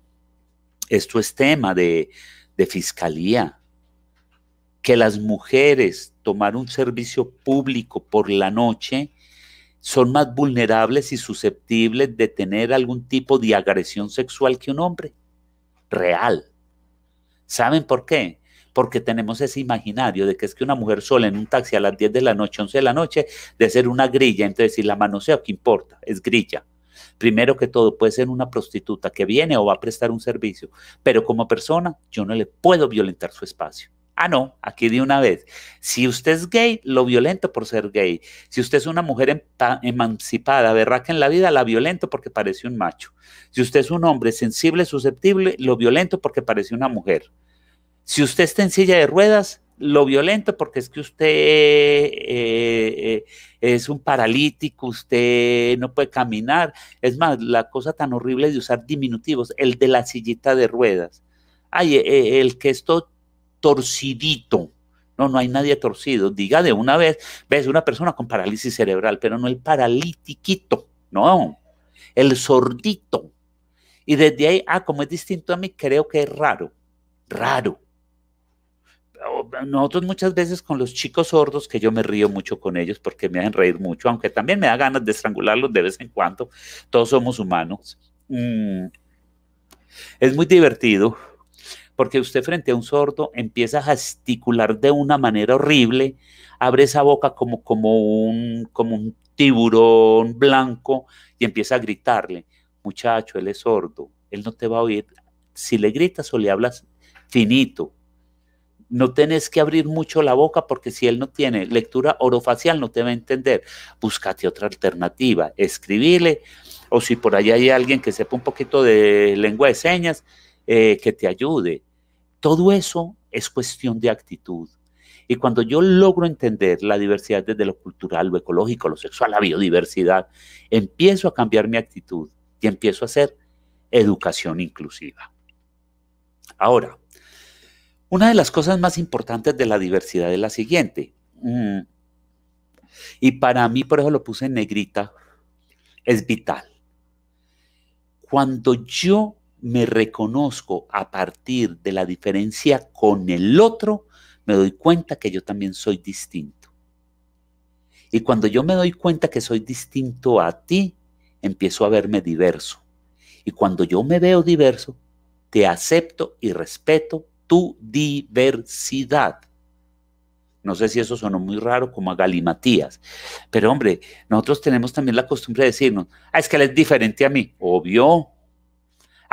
esto es tema de, de fiscalía. Que las mujeres tomar un servicio público por la noche son más vulnerables y susceptibles de tener algún tipo de agresión sexual que un hombre real. ¿Saben por qué? Porque tenemos ese imaginario de que es que una mujer sola en un taxi a las 10 de la noche, 11 de la noche, de ser una grilla, entonces si la sea, ¿qué importa? Es grilla. Primero que todo, puede ser una prostituta que viene o va a prestar un servicio, pero como persona yo no le puedo violentar su espacio. Ah, no, aquí de una vez. Si usted es gay, lo violento por ser gay. Si usted es una mujer em-, emancipada, que en la vida, la violento porque parece un macho. Si usted es un hombre sensible, susceptible, lo violento porque parece una mujer. Si usted está en silla de ruedas, lo violento porque es que usted eh, eh, es un paralítico, usted no puede caminar. Es más, la cosa tan horrible de usar diminutivos, el de la sillita de ruedas. Ay, e, e, el que esto torcidito. No, no hay nadie torcido. Diga de una vez, ves una persona con parálisis cerebral, pero no el paralítico, no, el sordito. Y desde ahí, ah, como es distinto a mí, creo que es raro, raro. Nosotros muchas veces con los chicos sordos, que yo me río mucho con ellos porque me hacen reír mucho, aunque también me da ganas de estrangularlos de vez en cuando, todos somos humanos. Mm. Es muy divertido porque usted frente a un sordo empieza a gesticular de una manera horrible, abre esa boca como, como, un, como un tiburón blanco y empieza a gritarle, muchacho, él es sordo, él no te va a oír. Si le gritas o le hablas finito, no tenés que abrir mucho la boca porque si él no tiene lectura orofacial no te va a entender. Búscate otra alternativa, escribirle o si por ahí hay alguien que sepa un poquito de lengua de señas, eh, que te ayude. Todo eso es cuestión de actitud. Y cuando yo logro entender la diversidad desde lo cultural, lo ecológico, lo sexual, la biodiversidad, empiezo a cambiar mi actitud y empiezo a hacer educación inclusiva. Ahora, una de las cosas más importantes de la diversidad es la siguiente. Mm. Y para mí, por eso lo puse en negrita, es vital. Cuando yo me reconozco a partir de la diferencia con el otro, me doy cuenta que yo también soy distinto. Y cuando yo me doy cuenta que soy distinto a ti, empiezo a verme diverso. Y cuando yo me veo diverso, te acepto y respeto tu diversidad. No sé si eso sonó muy raro como a galimatías, pero hombre, nosotros tenemos también la costumbre de decirnos, ah, es que él es diferente a mí. Obvio,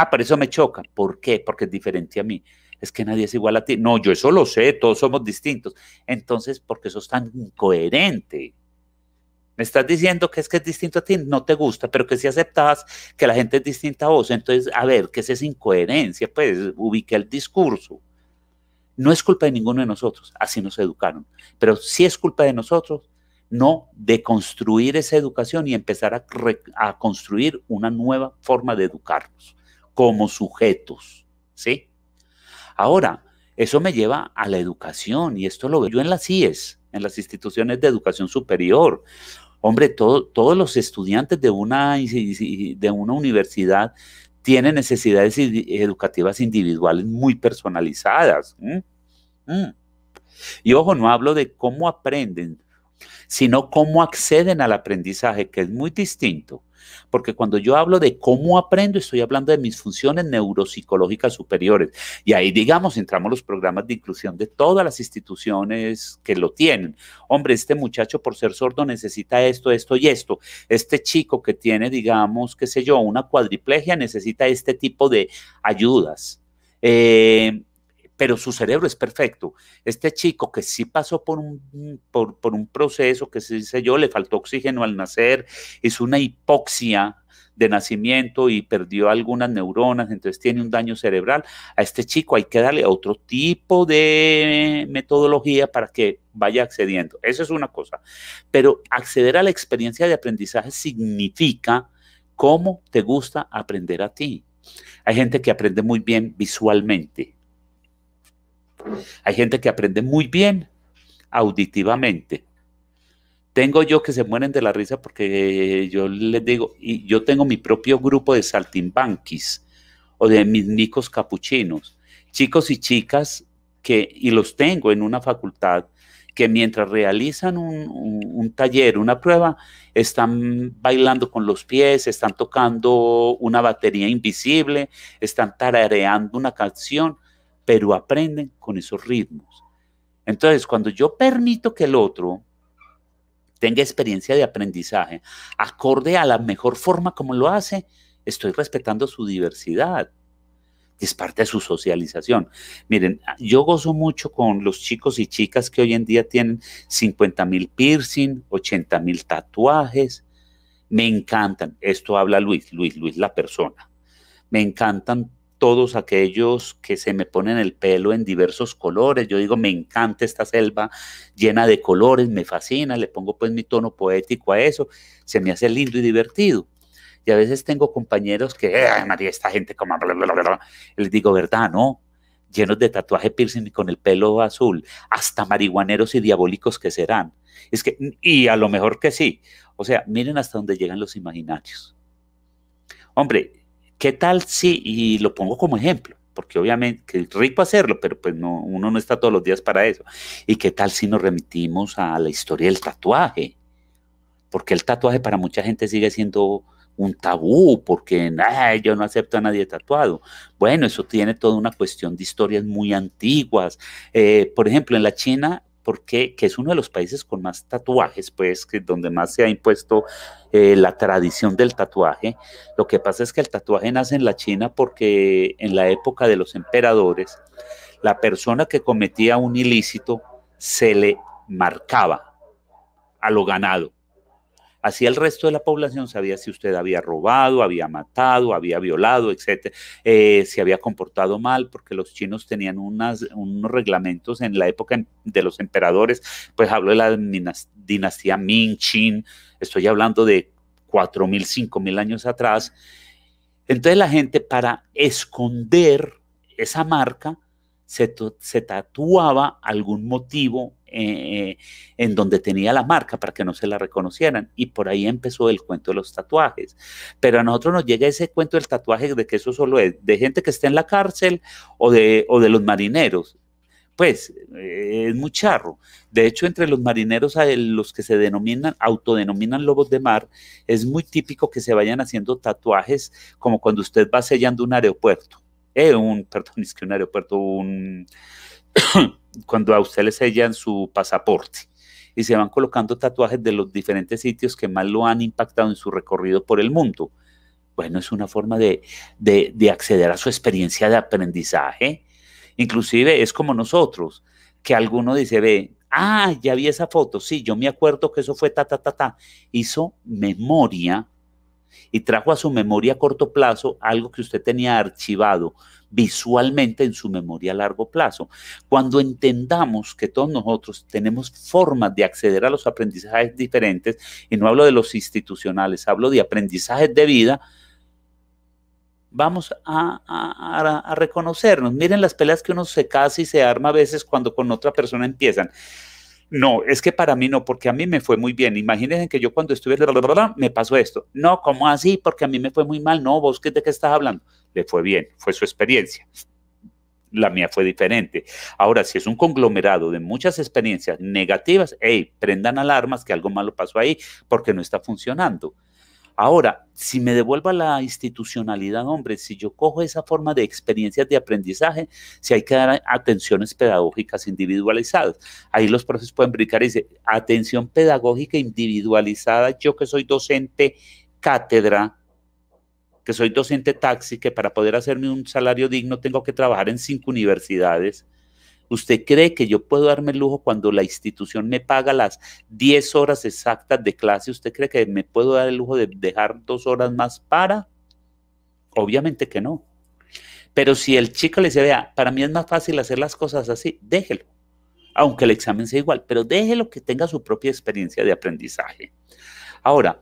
ah, pero eso me choca. ¿Por qué? Porque es diferente a mí. Es que nadie es igual a ti. No, yo eso lo sé, todos somos distintos. Entonces, ¿por qué es tan incoherente? Me estás diciendo que es que es distinto a ti, no te gusta, pero que si aceptabas que la gente es distinta a vos. Entonces, a ver, ¿qué es esa incoherencia? Pues ubique el discurso. No es culpa de ninguno de nosotros, así nos educaron, pero sí es culpa de nosotros no de construir esa educación y empezar a construir una nueva forma de educarnos como sujetos, ¿sí? Ahora, eso me lleva a la educación y esto lo veo yo en las IES, en las instituciones de educación superior. Hombre, todos los estudiantes de una, universidad tienen necesidades educativas individuales muy personalizadas. Y ojo, no hablo de cómo aprenden, sino cómo acceden al aprendizaje, que es muy distinto. Porque cuando yo hablo de cómo aprendo, estoy hablando de mis funciones neuropsicológicas superiores. Y ahí, digamos, entramos los programas de inclusión de todas las instituciones que lo tienen. Hombre, este muchacho por ser sordo necesita esto, esto y esto. Este chico que tiene, digamos, qué sé yo, una cuadriplegia necesita este tipo de ayudas. Eh, pero su cerebro es perfecto. Este chico que sí pasó por un, proceso que se dice yo, le faltó oxígeno al nacer, es una hipoxia de nacimiento y perdió algunas neuronas, entonces tiene un daño cerebral. A este chico hay que darle otro tipo de metodología para que vaya accediendo. Eso es una cosa. Pero acceder a la experiencia de aprendizaje significa cómo te gusta aprender a ti. Hay gente que aprende muy bien visualmente, hay gente que aprende muy bien auditivamente. Tengo yo que se mueren de la risa porque yo les digo, y yo tengo mi propio grupo de saltimbanquis o de mis capuchinos, chicos y chicas que, y los tengo en una facultad, que mientras realizan un, taller, una prueba, están bailando con los pies, están tocando una batería invisible, están tarareando una canción pero aprenden con esos ritmos. Entonces, cuando yo permito que el otro tenga experiencia de aprendizaje acorde a la mejor forma como lo hace, estoy respetando su diversidad, que es parte de su socialización. Miren, yo gozo mucho con los chicos y chicas que hoy en día tienen 50 mil piercing, 80 mil tatuajes. Me encantan, esto habla Luis, Luis, Luis la persona. Me encantan todos aquellos que se me ponen el pelo en diversos colores. Yo digo, me encanta esta selva llena de colores, me fascina, le pongo pues mi tono poético a eso, se me hace lindo y divertido. Y a veces tengo compañeros que, ay María, esta gente como, bla, bla, les digo, ¿verdad? No, llenos de tatuaje piercing y con el pelo azul, hasta marihuaneros y diabólicos que serán. Es que, y a lo mejor que sí. O sea, miren hasta dónde llegan los imaginarios. Hombre, ¿Qué tal si, y lo pongo como ejemplo, porque obviamente que es rico hacerlo, pero pues no, uno no está todos los días para eso. ¿Y qué tal si nos remitimos a la historia del tatuaje? Porque el tatuaje para mucha gente sigue siendo un tabú, porque yo no acepto a nadie tatuado. Bueno, eso tiene toda una cuestión de historias muy antiguas. Eh, por ejemplo, en la China porque es uno de los países con más tatuajes, pues, que donde más se ha impuesto eh, la tradición del tatuaje. Lo que pasa es que el tatuaje nace en la China porque en la época de los emperadores, la persona que cometía un ilícito se le marcaba a lo ganado Así el resto de la población sabía si usted había robado, había matado, había violado, etcétera, eh, si había comportado mal, porque los chinos tenían unos reglamentos en la época de los emperadores, pues hablo de la dinastía Ming, Ch'in. estoy hablando de 4.000, 5.000 años atrás. Entonces la gente para esconder esa marca se, se tatuaba algún motivo eh, en donde tenía la marca para que no se la reconocieran. Y por ahí empezó el cuento de los tatuajes. Pero a nosotros nos llega ese cuento del tatuaje de que eso solo es de gente que está en la cárcel o de, o de los marineros. Pues eh, es muy charro. De hecho, entre los marineros, a los que se denominan, autodenominan lobos de mar, es muy típico que se vayan haciendo tatuajes como cuando usted va sellando un aeropuerto. Eh, un, [laughs] perdón, es que un aeropuerto, un, [coughs] cuando a usted le sellan su pasaporte y se van colocando tatuajes de los diferentes sitios que más lo han impactado en su recorrido por el mundo. Bueno, es una forma de, acceder a su experiencia de aprendizaje. Inclusive es como nosotros, que alguno dice, ve, ah, ya vi esa foto, sí, yo me acuerdo que eso fue ta, ta, ta, ta. Hizo memoria y trajo a su memoria a corto plazo algo que usted tenía archivado visualmente en su memoria a largo plazo. Cuando entendamos que todos nosotros tenemos formas de acceder a los aprendizajes diferentes, y no hablo de los institucionales, hablo de aprendizajes de vida, vamos a, reconocernos. Miren las peleas que uno se casa y se arma a veces cuando con otra persona empiezan. No, es que para mí no, porque a mí me fue muy bien. Imagínense que yo cuando estuve, bla, bla, me pasó esto. No, ¿cómo así? Porque a mí me fue muy mal. No, vos de qué estás hablando. Le fue bien, fue su experiencia. La mía fue diferente. Ahora, si es un conglomerado de muchas experiencias negativas, hey, prendan alarmas que algo malo pasó ahí porque no está funcionando. Ahora, si me devuelva la institucionalidad, hombre, si yo cojo esa forma de experiencias de aprendizaje, si hay que dar atenciones pedagógicas individualizadas, ahí los profesores pueden brincar y decir, atención pedagógica individualizada, yo que soy docente cátedra, que soy docente taxi, que para poder hacerme un salario digno tengo que trabajar en cinco universidades, ¿Usted cree que yo puedo darme el lujo cuando la institución me paga las 10 horas exactas de clase? ¿Usted cree que me puedo dar el lujo de dejar dos horas más para? Obviamente que no. Pero si el chico le dice, vea, para mí es más fácil hacer las cosas así, déjelo. Aunque el examen sea igual, pero déjelo que tenga su propia experiencia de aprendizaje. Ahora,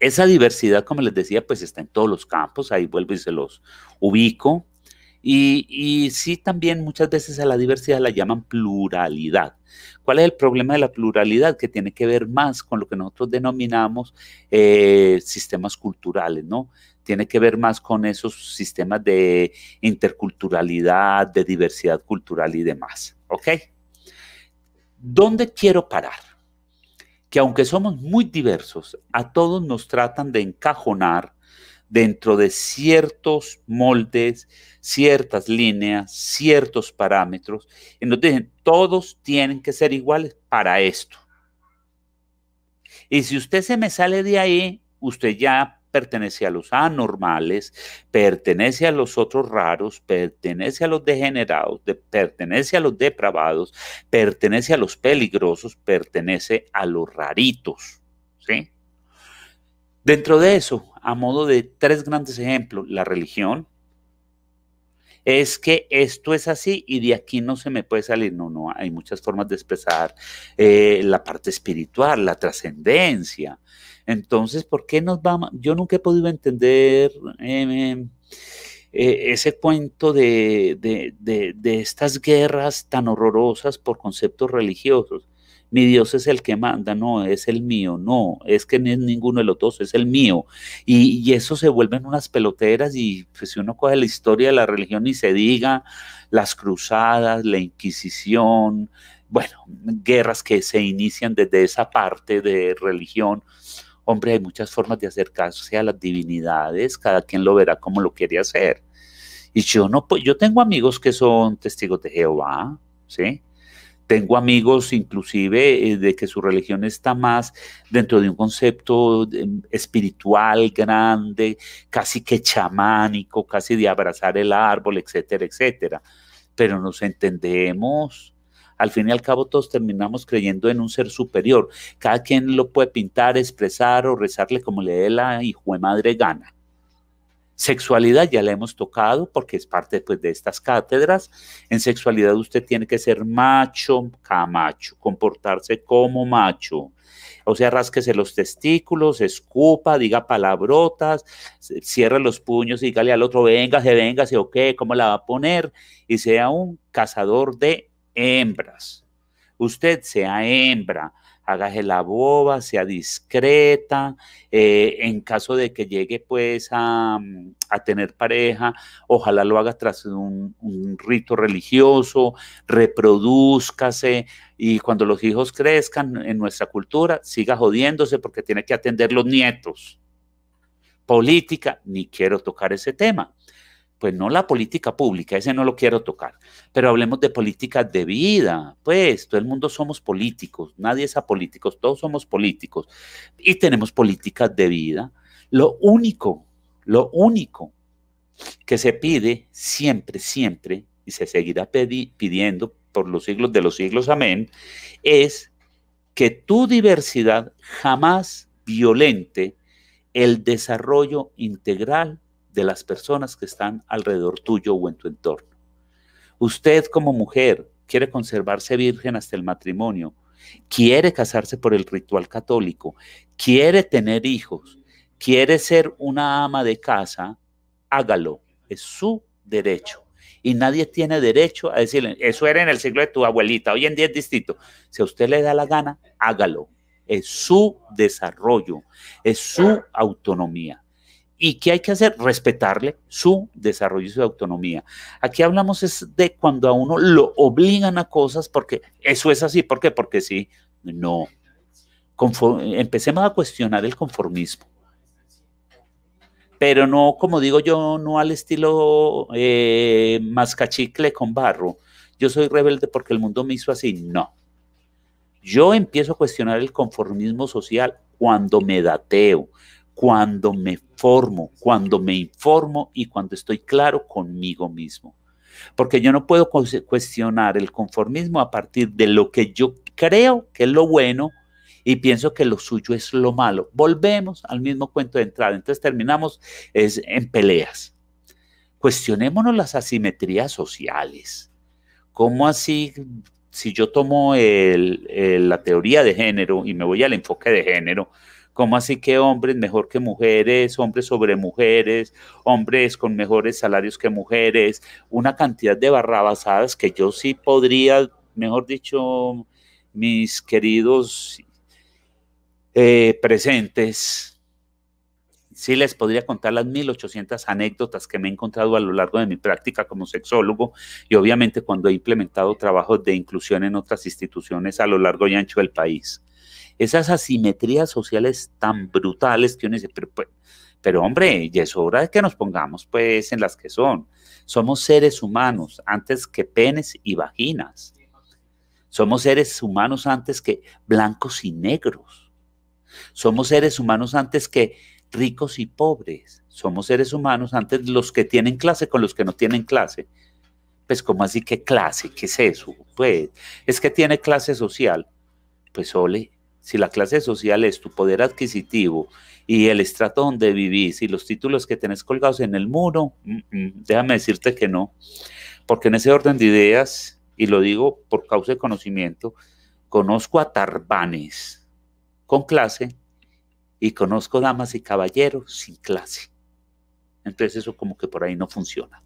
esa diversidad, como les decía, pues está en todos los campos, ahí vuelvo y se los ubico. Y, sí también muchas veces a la diversidad la llaman pluralidad. ¿Cuál es el problema de la pluralidad? Que tiene que ver más con lo que nosotros denominamos eh, sistemas culturales, ¿no? Tiene que ver más con esos sistemas de interculturalidad, de diversidad cultural y demás, ¿ok? ¿Dónde quiero parar? Que aunque somos muy diversos, a todos nos tratan de encajonar dentro de ciertos moldes, ciertas líneas, ciertos parámetros, en donde dicen, todos tienen que ser iguales para esto. Y si usted se me sale de ahí, usted ya pertenece a los anormales, pertenece a los otros raros, pertenece a los degenerados, pertenece a los depravados, pertenece a los peligrosos, pertenece a los raritos. ¿Sí? Dentro de eso, a modo de tres grandes ejemplos, la religión, es que esto es así y de aquí no se me puede salir. No, no, hay muchas formas de expresar eh, la parte espiritual, la trascendencia. Entonces, ¿por qué nos vamos? Yo nunca he podido entender em, em, eh, ese cuento de estas guerras tan horrorosas por conceptos religiosos mi Dios es el que manda, no, es el mío, no, es que no es ninguno de los dos, es el mío. Y, eso se vuelven unas peloteras y pues, si uno coge la historia de la religión y se diga las cruzadas, la Inquisición, bueno, guerras que se inician desde esa parte de religión. Hombre, hay muchas formas de acercarse a las divinidades, cada quien lo verá como lo quiere hacer. Y yo no, pues, yo tengo amigos que son testigos de Jehová, ¿sí? tengo amigos inclusive eh, de que su religión está más dentro de un concepto eh, espiritual grande, casi que chamánico, casi de abrazar el árbol, etcétera, etcétera. Pero nos entendemos. Al fin y al cabo todos terminamos creyendo en un ser superior. Cada quien lo puede pintar, expresar o rezarle como le dé la hijo de madre gana. Sexualidad ya la hemos tocado porque es parte pues, de estas cátedras. En sexualidad usted tiene que ser macho, camacho, comportarse como macho. O sea, rásquese los testículos, escupa, diga palabrotas, cierre los puños y dígale al otro, venga véngase, o qué, cómo la va a poner, y sea un cazador de hembras. Usted sea hembra, hágase la boba, sea discreta, eh, en caso de que llegue pues a, tener pareja, ojalá lo haga tras un, un rito religioso, reproduzcase y cuando los hijos crezcan en nuestra cultura, siga jodiéndose porque tiene que atender los nietos. Política, ni quiero tocar ese tema pues no la política pública, ese no lo quiero tocar, pero hablemos de políticas de vida, pues todo el mundo somos políticos, nadie es apolítico, todos somos políticos y tenemos políticas de vida. Lo único, lo único que se pide siempre, siempre, y se seguirá pidiendo por los siglos de los siglos, amén, es que tu diversidad jamás violente el desarrollo integral de las personas que están alrededor tuyo o en tu entorno. Usted como mujer quiere conservarse virgen hasta el matrimonio, quiere casarse por el ritual católico, quiere tener hijos, quiere ser una ama de casa, hágalo, es su derecho. Y nadie tiene derecho a decirle, eso era en el siglo de tu abuelita, hoy en día es distinto. Si a usted le da la gana, hágalo. Es su desarrollo, es su autonomía. ¿Y qué hay que hacer? Respetarle su desarrollo y su autonomía. Aquí hablamos es de cuando a uno lo obligan a cosas porque eso es así. ¿Por qué? Porque sí, no. empecemos a cuestionar el conformismo. Pero no, como digo yo, no al estilo eh, mascachicle con barro. Yo soy rebelde porque el mundo me hizo así. No. Yo empiezo a cuestionar el conformismo social cuando me dateo, cuando me formo, cuando me informo y cuando estoy claro conmigo mismo. Porque yo no puedo cuestionar el conformismo a partir de lo que yo creo que es lo bueno y pienso que lo suyo es lo malo. Volvemos al mismo cuento de entrada. Entonces terminamos en peleas. Cuestionémonos las asimetrías sociales. ¿Cómo así? Si yo tomo la teoría de género y me voy al enfoque de género, ¿Cómo así que hombres mejor que mujeres, hombres sobre mujeres, hombres con mejores salarios que mujeres? Una cantidad de barrabasadas que yo sí podría, mejor dicho, mis queridos eh, presentes, sí les podría contar las 1800 anécdotas que me he encontrado a lo largo de mi práctica como sexólogo y obviamente cuando he implementado trabajos de inclusión en otras instituciones a lo largo y ancho del país esas asimetrías sociales tan brutales que uno dice, pues, pero, hombre, ya es hora de que nos pongamos pues en las que son. Somos seres humanos antes que penes y vaginas. Somos seres humanos antes que blancos y negros. Somos seres humanos antes que ricos y pobres. Somos seres humanos antes los que tienen clase con los que no tienen clase. Pues, ¿cómo así qué clase? ¿Qué es eso? Pues, es que tiene clase social. Pues, ole, si la clase social es tu poder adquisitivo y el estrato donde vivís y los títulos que tenés colgados en el muro, mm, mm, déjame decirte que no, porque en ese orden de ideas, y lo digo por causa de conocimiento, conozco a tarbanes con clase y conozco damas y caballeros sin clase. Entonces eso como que por ahí no funciona.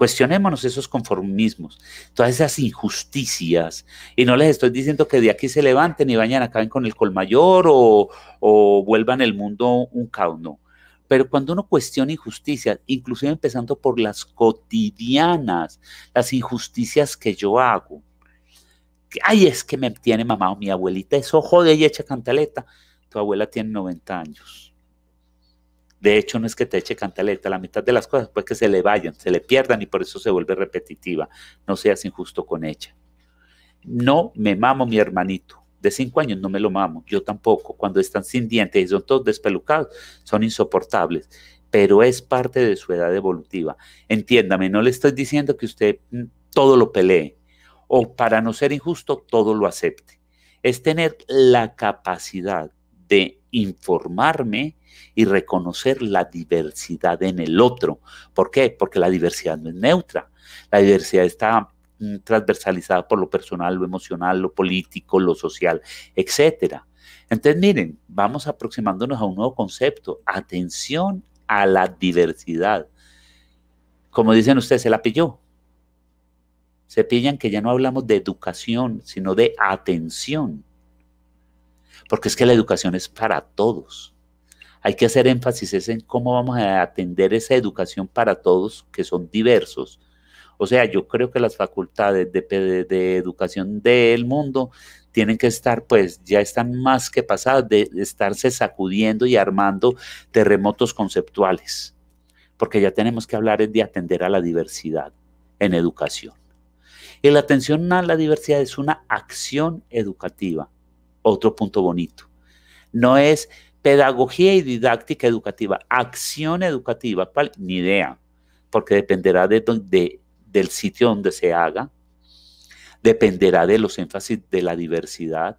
Cuestionémonos esos conformismos, todas esas injusticias. Y no les estoy diciendo que de aquí se levanten y vayan acaben con el colmayor o, o vuelvan el mundo un caos, Pero cuando uno cuestiona injusticias, inclusive empezando por las cotidianas, las injusticias que yo hago, ay, es que me tiene mamado mi abuelita, eso jode y echa cantaleta, tu abuela tiene 90 años de hecho, no es que te eche cantaleta, la mitad de las cosas pues que se le vayan, se le pierdan y por eso se vuelve repetitiva. No seas injusto con ella. No me mamo mi hermanito. De cinco años no me lo mamo, yo tampoco. Cuando están sin dientes y son todos despelucados, son insoportables pero es parte de su edad evolutiva. Entiéndame, no le estoy diciendo que usted mm, todo lo pelee o para no ser injusto todo lo acepte. Es tener la capacidad de informarme y reconocer la diversidad en el otro. ¿Por qué? Porque la diversidad no es neutra. La diversidad está mm, transversalizada por lo personal, lo emocional, lo político, lo social, etcétera. Entonces, miren, vamos aproximándonos a un nuevo concepto, atención a la diversidad. Como dicen ustedes, se la pilló. Se pillan que ya no hablamos de educación, sino de atención porque es que la educación es para todos. Hay que hacer énfasis en cómo vamos a atender esa educación para todos, que son diversos. O sea, yo creo que las facultades de, de educación del mundo tienen que estar, pues ya están más que pasadas de estarse sacudiendo y armando terremotos conceptuales, porque ya tenemos que hablar de atender a la diversidad en educación. Y la atención a la diversidad es una acción educativa otro punto bonito. No es pedagogía y didáctica educativa, acción educativa, ¿cuál? ni idea, porque dependerá de, del sitio donde se haga, dependerá de los énfasis de la diversidad,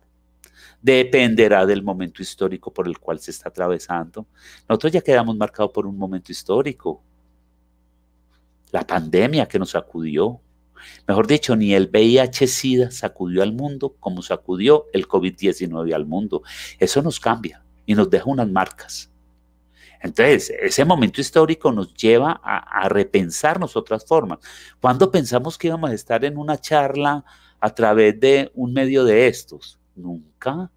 dependerá del momento histórico por el cual se está atravesando. Nosotros ya quedamos marcados por un momento histórico, la pandemia que nos acudió Mejor dicho, ni el VIH-Sida sacudió al mundo como sacudió el COVID-19 al mundo. Eso nos cambia y nos deja unas marcas. Entonces, ese momento histórico nos lleva a, repensarnos otras formas. Cuando pensamos que íbamos a estar en una charla a través de un medio de estos? Nunca.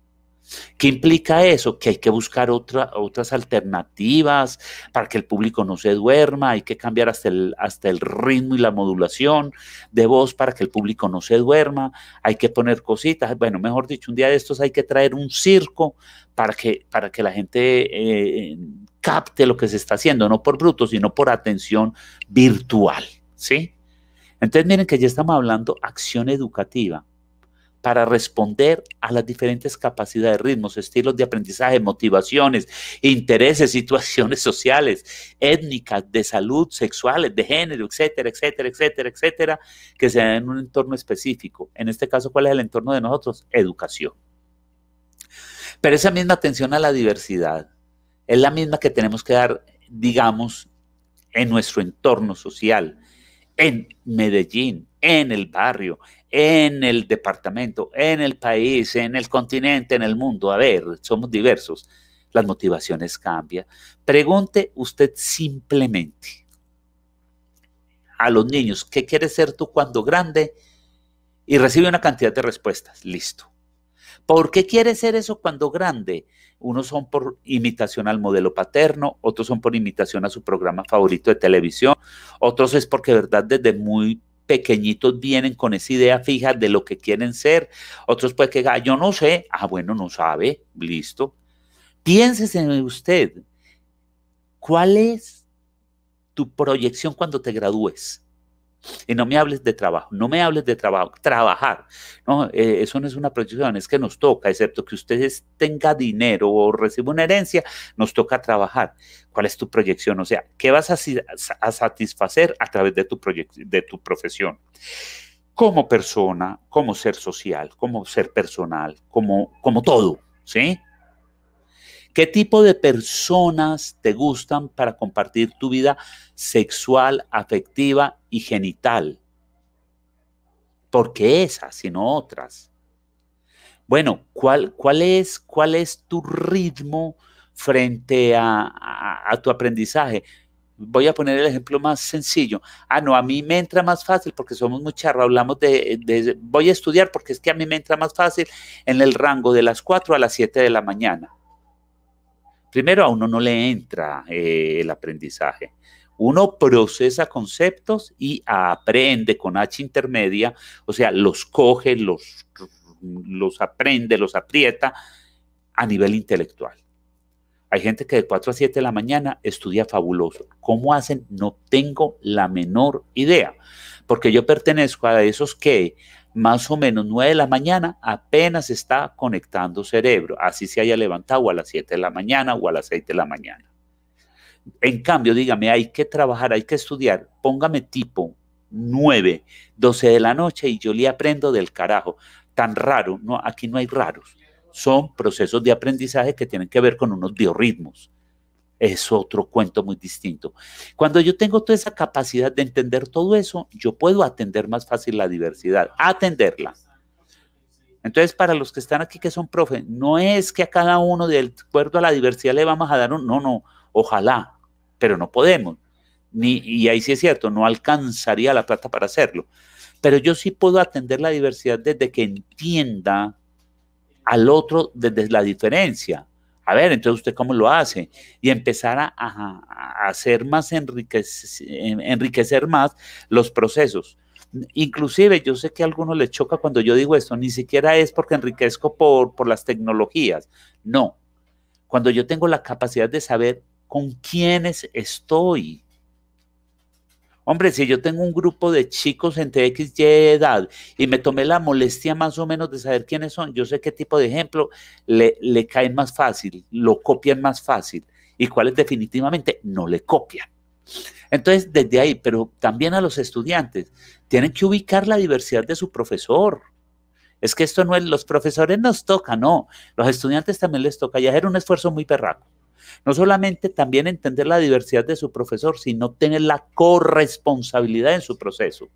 ¿Qué implica eso? Que hay que buscar otras alternativas para que el público no se duerma, hay que cambiar hasta el, ritmo y la modulación de voz para que el público no se duerma, hay que poner cositas, bueno, mejor dicho, un día de estos hay que traer un circo para que, la gente eh, capte lo que se está haciendo, no por bruto, sino por atención virtual, ¿sí? Entonces miren que ya estamos hablando acción educativa para responder a las diferentes capacidades, ritmos, estilos de aprendizaje, motivaciones, intereses, situaciones sociales, étnicas, de salud, sexuales, de género, etcétera, etcétera, etcétera, etcétera, que se dan en un entorno específico. En este caso, ¿cuál es el entorno de nosotros? Educación. Pero esa misma atención a la diversidad es la misma que tenemos que dar, digamos, en nuestro entorno social, en Medellín, en el barrio, en el departamento, en el país, en el continente, en el mundo. A ver, somos diversos. Las motivaciones cambian. Pregunte usted simplemente a los niños, ¿qué quieres ser tú cuando grande? Y recibe una cantidad de respuestas. Listo. ¿Por qué quiere ser eso cuando grande? Unos son por imitación al modelo paterno, otros son por imitación a su programa favorito de televisión, otros es porque, verdad, desde muy pequeñitos vienen con esa idea fija de lo que quieren ser. Otros pues que, ah, yo no sé, ah, bueno, no sabe, listo. Piénsese en usted, ¿cuál es tu proyección cuando te gradúes? Y no me hables de trabajo, no me hables de trabajo, trabajar. No, eh, eso no es una proyección, es que nos toca, excepto que ustedes tenga dinero o reciba una herencia, nos toca trabajar. ¿Cuál es tu proyección? O sea, ¿qué vas a, a satisfacer a través de tu, de tu profesión? Como persona, como ser social, como ser personal, como, como todo, ¿sí? ¿Qué tipo de personas te gustan para compartir tu vida sexual, afectiva y genital? Porque esas, no otras. Bueno, ¿cuál, es, cuál es tu ritmo frente a, tu aprendizaje? voy a poner el ejemplo más sencillo. Ah, no, a mí me entra más fácil porque somos muchachos. hablamos de, de, voy a estudiar porque es que a mí me entra más fácil en el rango de las 4 a las 7 de la mañana. Primero, a uno no le entra eh, el aprendizaje. Uno procesa conceptos y aprende con H intermedia, o sea, los coge, los, los aprende, los aprieta a nivel intelectual. Hay gente que de 4 a 7 de la mañana estudia fabuloso. ¿Cómo hacen? No tengo la menor idea, porque yo pertenezco a esos que más o menos 9 de la mañana, apenas está conectando cerebro, así se haya levantado a las 7 de la mañana o a las 6 de la mañana. En cambio, dígame, hay que trabajar, hay que estudiar, póngame tipo 9, 12 de la noche y yo le aprendo del carajo. Tan raro, no, aquí no hay raros. Son procesos de aprendizaje que tienen que ver con unos biorritmos es otro cuento muy distinto. Cuando yo tengo toda esa capacidad de entender todo eso, yo puedo atender más fácil la diversidad, atenderla. Entonces, para los que están aquí que son profe, no es que a cada uno de acuerdo a la diversidad le vamos a dar un, no, no, ojalá, pero no podemos. y ahí sí es cierto, no alcanzaría la plata para hacerlo. Pero yo sí puedo atender la diversidad desde que entienda al otro desde la diferencia. A ver, entonces usted cómo lo hace y empezar a, hacer más, enriquecer, más los procesos. Inclusive yo sé que a algunos les choca cuando yo digo esto, ni siquiera es porque enriquezco por, por las tecnologías, no. Cuando yo tengo la capacidad de saber con quiénes estoy, Hombre, si yo tengo un grupo de chicos entre X y edad y me tomé la molestia más o menos de saber quiénes son, yo sé qué tipo de ejemplo le, le caen más fácil, lo copian más fácil y cuáles definitivamente no le copian. Entonces, desde ahí, pero también a los estudiantes, tienen que ubicar la diversidad de su profesor. Es que esto no es, los profesores nos toca, no, los estudiantes también les toca, ya hacer un esfuerzo muy perraco. No solamente también entender la diversidad de su profesor, sino tener la corresponsabilidad en su proceso.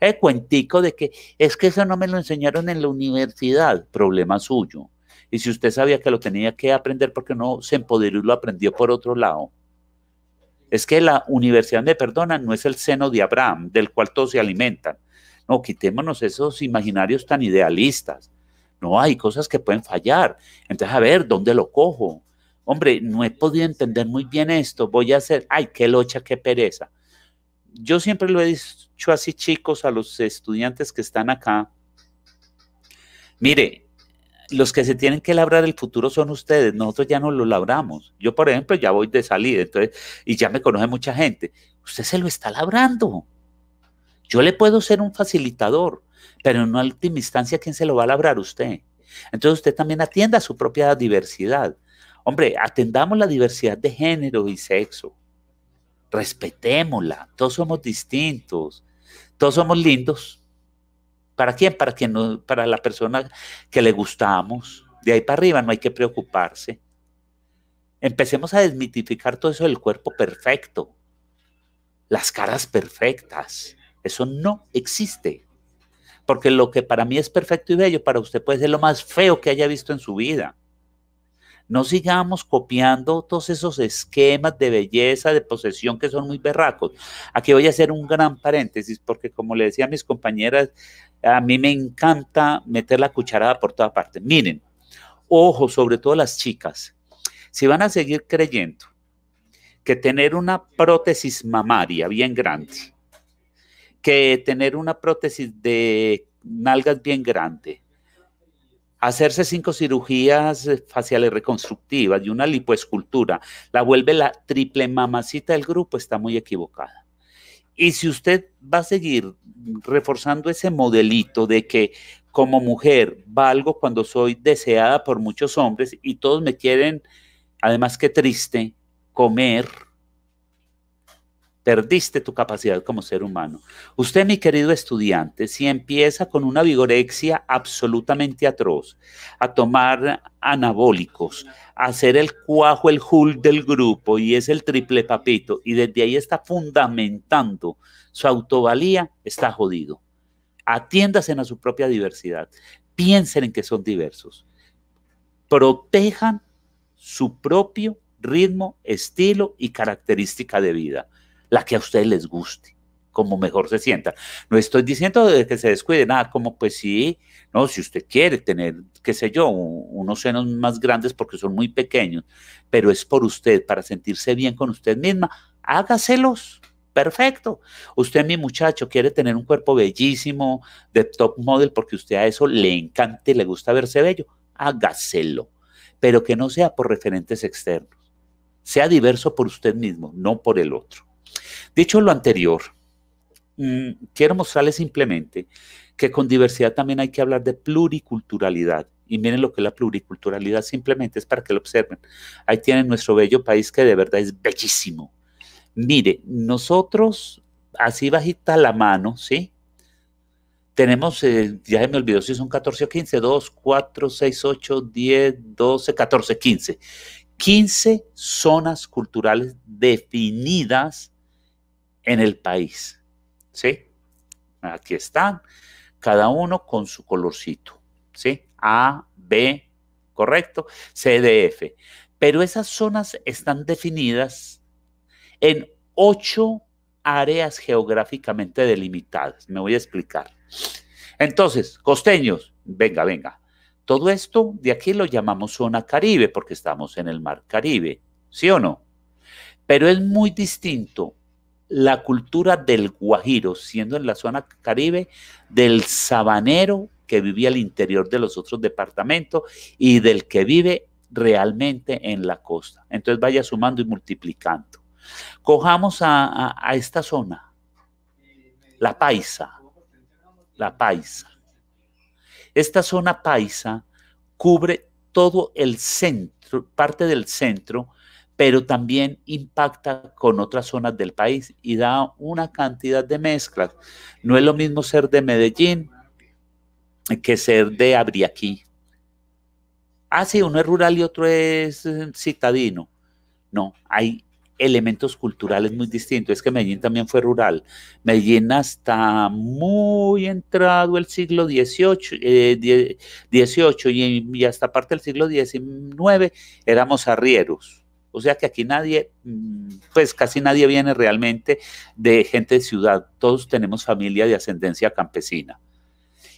El cuentico de que es que eso no me lo enseñaron en la universidad, problema suyo. Y si usted sabía que lo tenía que aprender porque no se empoderó y lo aprendió por otro lado. Es que la universidad me perdona, no es el seno de Abraham, del cual todos se alimentan. No, quitémonos esos imaginarios tan idealistas. No, hay cosas que pueden fallar. Entonces, a ver, ¿dónde lo cojo? hombre, no he podido entender muy bien esto, voy a hacer, ay, qué locha, qué pereza. Yo siempre lo he dicho así, chicos, a los estudiantes que están acá. Mire, los que se tienen que labrar el futuro son ustedes, nosotros ya no lo labramos. Yo, por ejemplo, ya voy de salida, entonces, y ya me conoce mucha gente. Usted se lo está labrando. Yo le puedo ser un facilitador, pero en última instancia, ¿quién se lo va a labrar usted? Entonces usted también atienda a su propia diversidad. Hombre, atendamos la diversidad de género y sexo. Respetémosla. Todos somos distintos. Todos somos lindos. ¿Para quién? Para, quien no, para la persona que le gustamos. De ahí para arriba no hay que preocuparse. Empecemos a desmitificar todo eso del cuerpo perfecto. Las caras perfectas. Eso no existe. Porque lo que para mí es perfecto y bello, para usted puede ser lo más feo que haya visto en su vida. No sigamos copiando todos esos esquemas de belleza, de posesión que son muy berracos. Aquí voy a hacer un gran paréntesis porque como le decía a mis compañeras, a mí me encanta meter la cucharada por toda parte. Miren, ojo, sobre todo las chicas, si van a seguir creyendo que tener una prótesis mamaria bien grande, que tener una prótesis de nalgas bien grande, hacerse cinco cirugías eh, faciales reconstructivas y una lipoescultura la vuelve la triple mamacita del grupo, está muy equivocada. Y si usted va a seguir reforzando ese modelito de que como mujer valgo cuando soy deseada por muchos hombres y todos me quieren, además que triste, comer, Perdiste tu capacidad como ser humano. Usted, mi querido estudiante, si empieza con una vigorexia absolutamente atroz, a tomar anabólicos, a hacer el cuajo, el hul del grupo y es el triple papito, y desde ahí está fundamentando su autovalía, está jodido. Atiéndase a su propia diversidad. Piensen en que son diversos. Protejan su propio ritmo, estilo y característica de vida la que a ustedes les guste, como mejor se sienta. No estoy diciendo de que se descuide nada, como pues sí, no, si usted quiere tener, qué sé yo, unos senos más grandes porque son muy pequeños, pero es por usted, para sentirse bien con usted misma, hágaselos. Perfecto. Usted, mi muchacho, quiere tener un cuerpo bellísimo de top model porque usted a eso le encanta y le gusta verse bello. Hágaselo. Pero que no sea por referentes externos. Sea diverso por usted mismo, no por el otro. Dicho lo anterior, mm, quiero mostrarles simplemente que con diversidad también hay que hablar de pluriculturalidad. Y miren lo que es la pluriculturalidad, simplemente es para que lo observen. Ahí tienen nuestro bello país que de verdad es bellísimo. Mire, nosotros, así bajita la mano, ¿sí? Tenemos, eh, ya me olvidó si son 14 o 15, 2, 4, 6, 8, 10, 12, 14, 15. 15 zonas culturales definidas en el país. ¿Sí? Aquí están, cada uno con su colorcito. ¿Sí? A, B, correcto, C, D, F. Pero esas zonas están definidas en ocho áreas geográficamente delimitadas. Me voy a explicar. Entonces, costeños, venga, venga. Todo esto de aquí lo llamamos zona Caribe porque estamos en el mar Caribe, ¿sí o no? Pero es muy distinto la cultura del guajiro, siendo en la zona caribe del sabanero que vivía al interior de los otros departamentos y del que vive realmente en la costa. Entonces vaya sumando y multiplicando. Cojamos a, esta zona, la paisa, la paisa. Esta zona paisa cubre todo el centro, parte del centro pero también impacta con otras zonas del país y da una cantidad de mezclas. No es lo mismo ser de Medellín que ser de Abriaquí. Ah, sí, uno es rural y otro es eh, citadino. No, hay elementos culturales muy distintos. Es que Medellín también fue rural. Medellín hasta muy entrado el siglo XVIII, eh, y, y hasta parte del siglo XIX éramos arrieros o sea que aquí nadie, mm, pues casi nadie viene realmente de gente de ciudad. Todos tenemos familia de ascendencia campesina.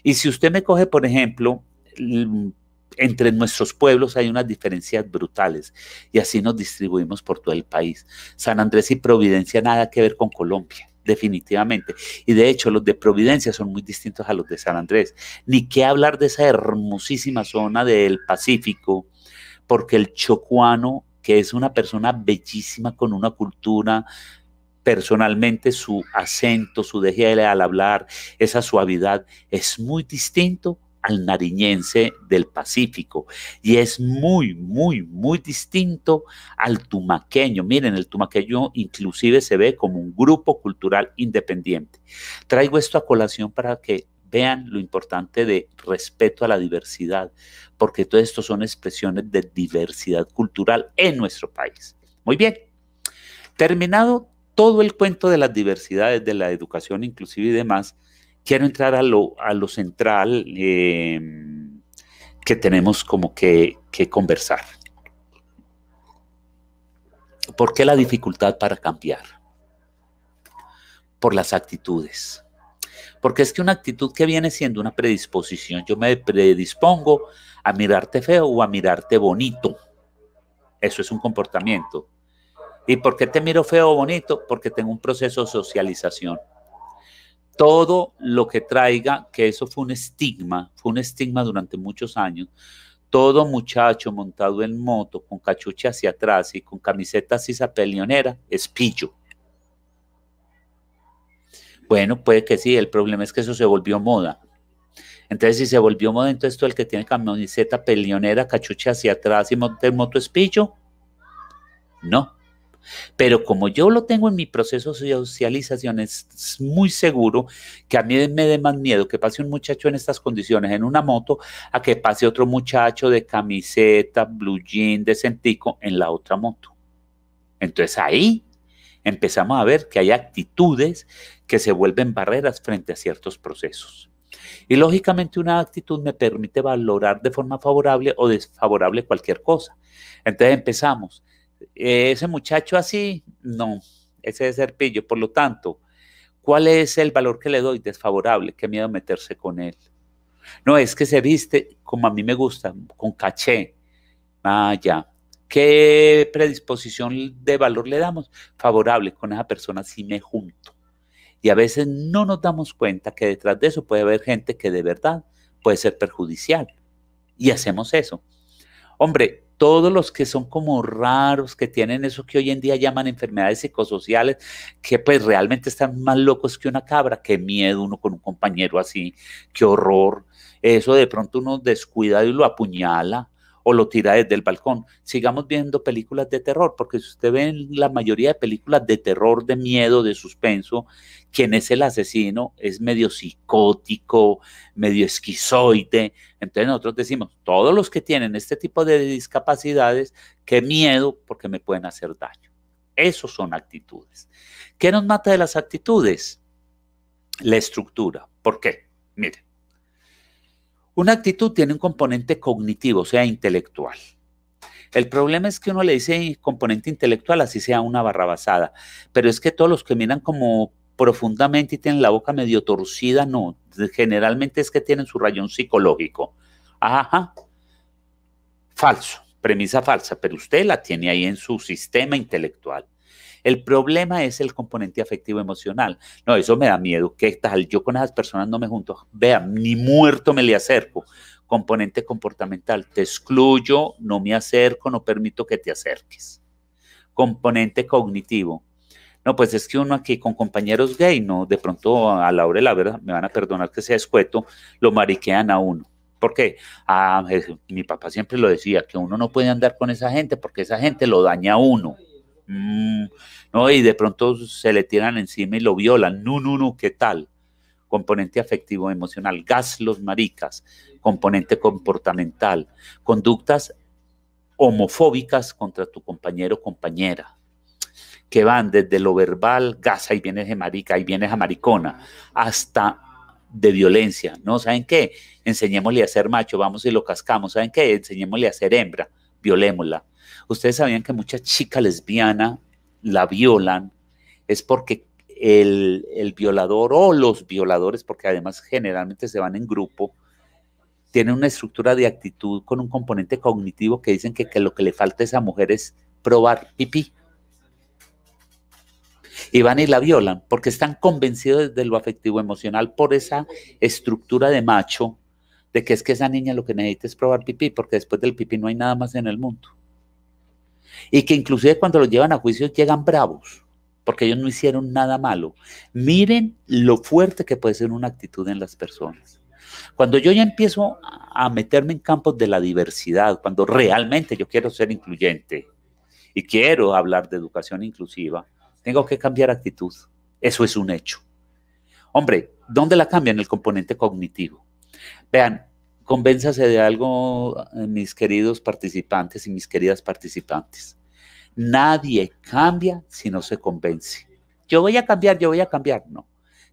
Y si usted me coge, por ejemplo, mm, entre nuestros pueblos hay unas diferencias brutales y así nos distribuimos por todo el país. San Andrés y Providencia nada que ver con Colombia definitivamente. Y de hecho, los de Providencia son muy distintos a los de San Andrés. Ni qué hablar de esa hermosísima zona del Pacífico, porque el chocuano que es una persona bellísima con una cultura, personalmente su acento, su DGL al hablar, esa suavidad es muy distinto al nariñense del Pacífico y es muy, muy, muy distinto al tumaqueño. Miren, el tumaqueño inclusive se ve como un grupo cultural independiente. Traigo esto a colación para que Vean lo importante de respeto a la diversidad, porque todo esto son expresiones de diversidad cultural en nuestro país. Muy bien, terminado todo el cuento de las diversidades, de la educación inclusive y demás, quiero entrar a lo, a lo central em, que tenemos como que, que conversar. ¿Por qué la dificultad para cambiar? Por las actitudes. Porque es que una actitud que viene siendo una predisposición, yo me predispongo a mirarte feo o a mirarte bonito. Eso es un comportamiento. ¿Y por qué te miro feo o bonito? Porque tengo un proceso de socialización. Todo lo que traiga, que eso fue un estigma, fue un estigma durante muchos años. Todo muchacho montado en moto, con cachucha hacia atrás y con camiseta sisa zapelionera, es pillo. Bueno, puede que sí, el problema es que eso se volvió moda. Entonces, si se volvió moda, entonces todo el que tiene camiseta pelionera, cachucha hacia atrás y monte moto espillo, no. Pero como yo lo tengo en mi proceso de socialización, es muy seguro que a mí me dé más miedo que pase un muchacho en estas condiciones en una moto a que pase otro muchacho de camiseta, blue jean, decentico en la otra moto. Entonces ahí empezamos a ver que hay actitudes que se vuelven barreras frente a ciertos procesos. Y lógicamente una actitud me permite valorar de forma favorable o desfavorable cualquier cosa. Entonces empezamos. Ese muchacho así, no, ese es serpillo. Por lo tanto, ¿cuál es el valor que le doy? Desfavorable, qué miedo meterse con él. No, es que se viste como a mí me gusta, con caché. Ah, ya. ¿Qué predisposición de valor le damos? Favorable, con esa persona sí me junto. Y a veces no nos damos cuenta que detrás de eso puede haber gente que de verdad puede ser perjudicial. Y hacemos eso. Hombre, todos los que son como raros, que tienen eso que hoy en día llaman enfermedades psicosociales, que pues realmente están más locos que una cabra. Qué miedo uno con un compañero así, qué horror. Eso de pronto uno descuida y lo apuñala o lo tira desde el balcón. Sigamos viendo películas de terror, porque si usted ve la mayoría de películas de terror, de miedo, de suspenso, quien es el asesino es medio psicótico, medio esquizoide. Entonces nosotros decimos, todos los que tienen este tipo de discapacidades, qué miedo, porque me pueden hacer daño. Esos son actitudes. ¿Qué nos mata de las actitudes? La estructura. ¿Por qué? Mire, una actitud tiene un componente cognitivo, o sea, intelectual. El problema es que uno le dice componente intelectual, así sea una barrabasada, pero es que todos los que miran como profundamente y tienen la boca medio torcida, no, generalmente es que tienen su rayón psicológico. Ajá, falso, premisa falsa, pero usted la tiene ahí en su sistema intelectual. El problema es el componente afectivo emocional. No, eso me da miedo. ¿Qué tal? Yo con esas personas no me junto. Vean, ni muerto me le acerco. Componente comportamental. Te excluyo, no me acerco, no permito que te acerques. Componente cognitivo. No, pues es que uno aquí con compañeros gay, no, de pronto a la hora de la verdad, me van a perdonar que sea escueto, lo mariquean a uno. ¿Por qué? Ah, mi papá siempre lo decía, que uno no puede andar con esa gente porque esa gente lo daña a uno. Mm, no, y de pronto se le tiran encima y lo violan. No, no, no, ¿qué tal? Componente afectivo emocional, gas los maricas, componente comportamental, conductas homofóbicas contra tu compañero o compañera, que van desde lo verbal, gas, ahí vienes de marica, ahí vienes a maricona, hasta de violencia. No, ¿saben qué? Enseñémosle a ser macho, vamos y lo cascamos. ¿Saben qué? Enseñémosle a ser hembra, violémosla. Ustedes sabían que mucha chica lesbiana la violan, es porque el, violador o los violadores, porque además generalmente se van en grupo, tienen una estructura de actitud con un componente cognitivo que dicen que, que lo que le falta a esa mujer es probar pipí. Y van y la violan porque están convencidos de lo afectivo emocional por esa estructura de macho de que es que esa niña lo que necesita es probar pipí porque después del pipí no hay nada más en el mundo y que inclusive cuando los llevan a juicio llegan bravos, porque ellos no hicieron nada malo. Miren lo fuerte que puede ser una actitud en las personas. Cuando yo ya empiezo a meterme en campos de la diversidad, cuando realmente yo quiero ser incluyente y quiero hablar de educación inclusiva, tengo que cambiar actitud. Eso es un hecho. Hombre, ¿dónde la cambian? El componente cognitivo. Vean, Convénzase de algo, eh, mis queridos participantes y mis queridas participantes. Nadie cambia si no se convence. Yo voy a cambiar, yo voy a cambiar. No,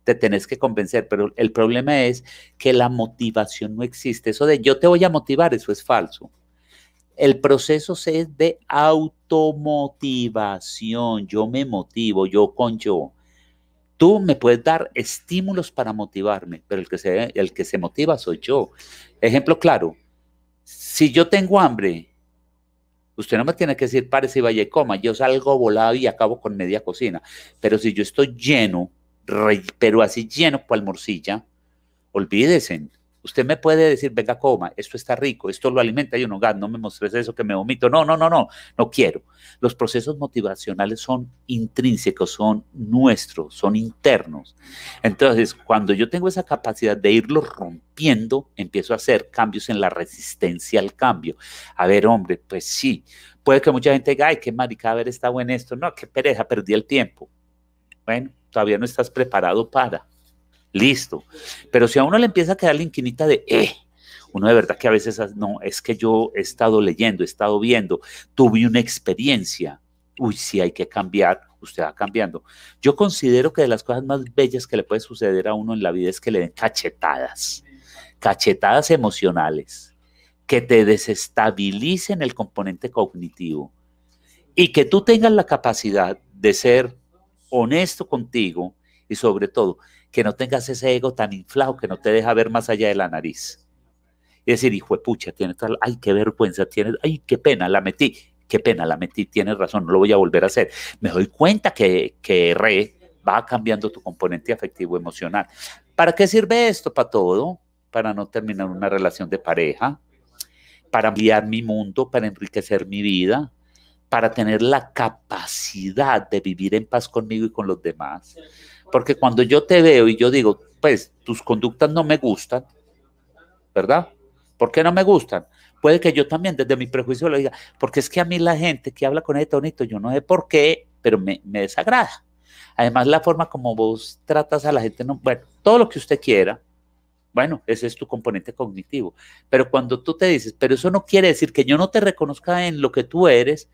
te tenés que convencer, pero el problema es que la motivación no existe. Eso de yo te voy a motivar, eso es falso. El proceso es de automotivación. Yo me motivo, yo con yo. Tú me puedes dar estímulos para motivarme, pero el que se, el que se motiva soy yo. Ejemplo claro, si yo tengo hambre, usted no me tiene que decir pares y vaya coma, yo salgo volado y acabo con media cocina, pero si yo estoy lleno, pero así lleno cual morcilla, olvídese, Usted me puede decir, venga, coma, esto está rico, esto lo alimenta, y no, hogar no me mostres eso que me vomito. No, no, no, no, no quiero. Los procesos motivacionales son intrínsecos, son nuestros, son internos. Entonces, cuando yo tengo esa capacidad de irlo rompiendo, empiezo a hacer cambios en la resistencia al cambio. A ver, hombre, pues sí, puede que mucha gente diga, ay, qué marica haber estado en esto. No, qué pereza, perdí el tiempo. Bueno, todavía no estás preparado para listo. Pero si a uno le empieza a quedar la inquinita de, eh, uno de verdad que a veces, ah, no, es que yo he estado leyendo, he estado viendo, tuve una experiencia, uy, si hay que cambiar, usted va cambiando. Yo considero que de las cosas más bellas que le puede suceder a uno en la vida es que le den cachetadas, cachetadas emocionales, que te desestabilicen el componente cognitivo y que tú tengas la capacidad de ser honesto contigo y sobre todo que no tengas ese ego tan inflado que no te deja ver más allá de la nariz. Y decir, hijo de pucha, tienes tal, ay, qué vergüenza, tienes, ay, qué pena, la metí, qué pena, la metí, tienes razón, no lo voy a volver a hacer. Me doy cuenta que, que va cambiando tu componente afectivo emocional. ¿Para qué sirve esto? Para todo, para no terminar una relación de pareja, para ampliar mi mundo, para enriquecer mi vida, para tener la capacidad de vivir en paz conmigo y con los demás, porque cuando yo te veo y yo digo, pues tus conductas no me gustan, ¿verdad? ¿Por qué no me gustan? Puede que yo también desde mi prejuicio lo diga, porque es que a mí la gente que habla con ese tonito, yo no sé por qué, pero me, desagrada. Además, la forma como vos tratas a la gente, no, bueno, todo lo que usted quiera, bueno, ese es tu componente cognitivo. Pero cuando tú te dices, pero eso no quiere decir que yo no te reconozca en lo que tú eres,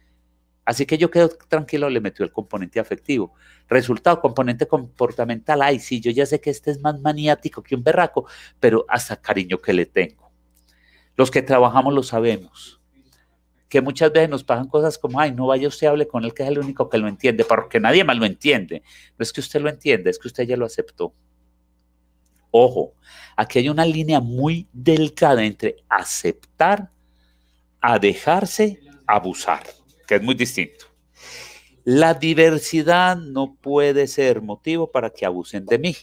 Así que yo quedo tranquilo, le metió el componente afectivo. Resultado, componente comportamental. Ay, sí, yo ya sé que este es más maniático que un berraco, pero hasta cariño que le tengo. Los que trabajamos lo sabemos. Que muchas veces nos pasan cosas como, ay, no vaya usted hable con él, que es el único que lo entiende, porque nadie más lo entiende. No es que usted lo entienda, es que usted ya lo aceptó. Ojo, aquí hay una línea muy delgada entre aceptar, a dejarse abusar es muy distinto. La diversidad no puede ser motivo para que abusen de mí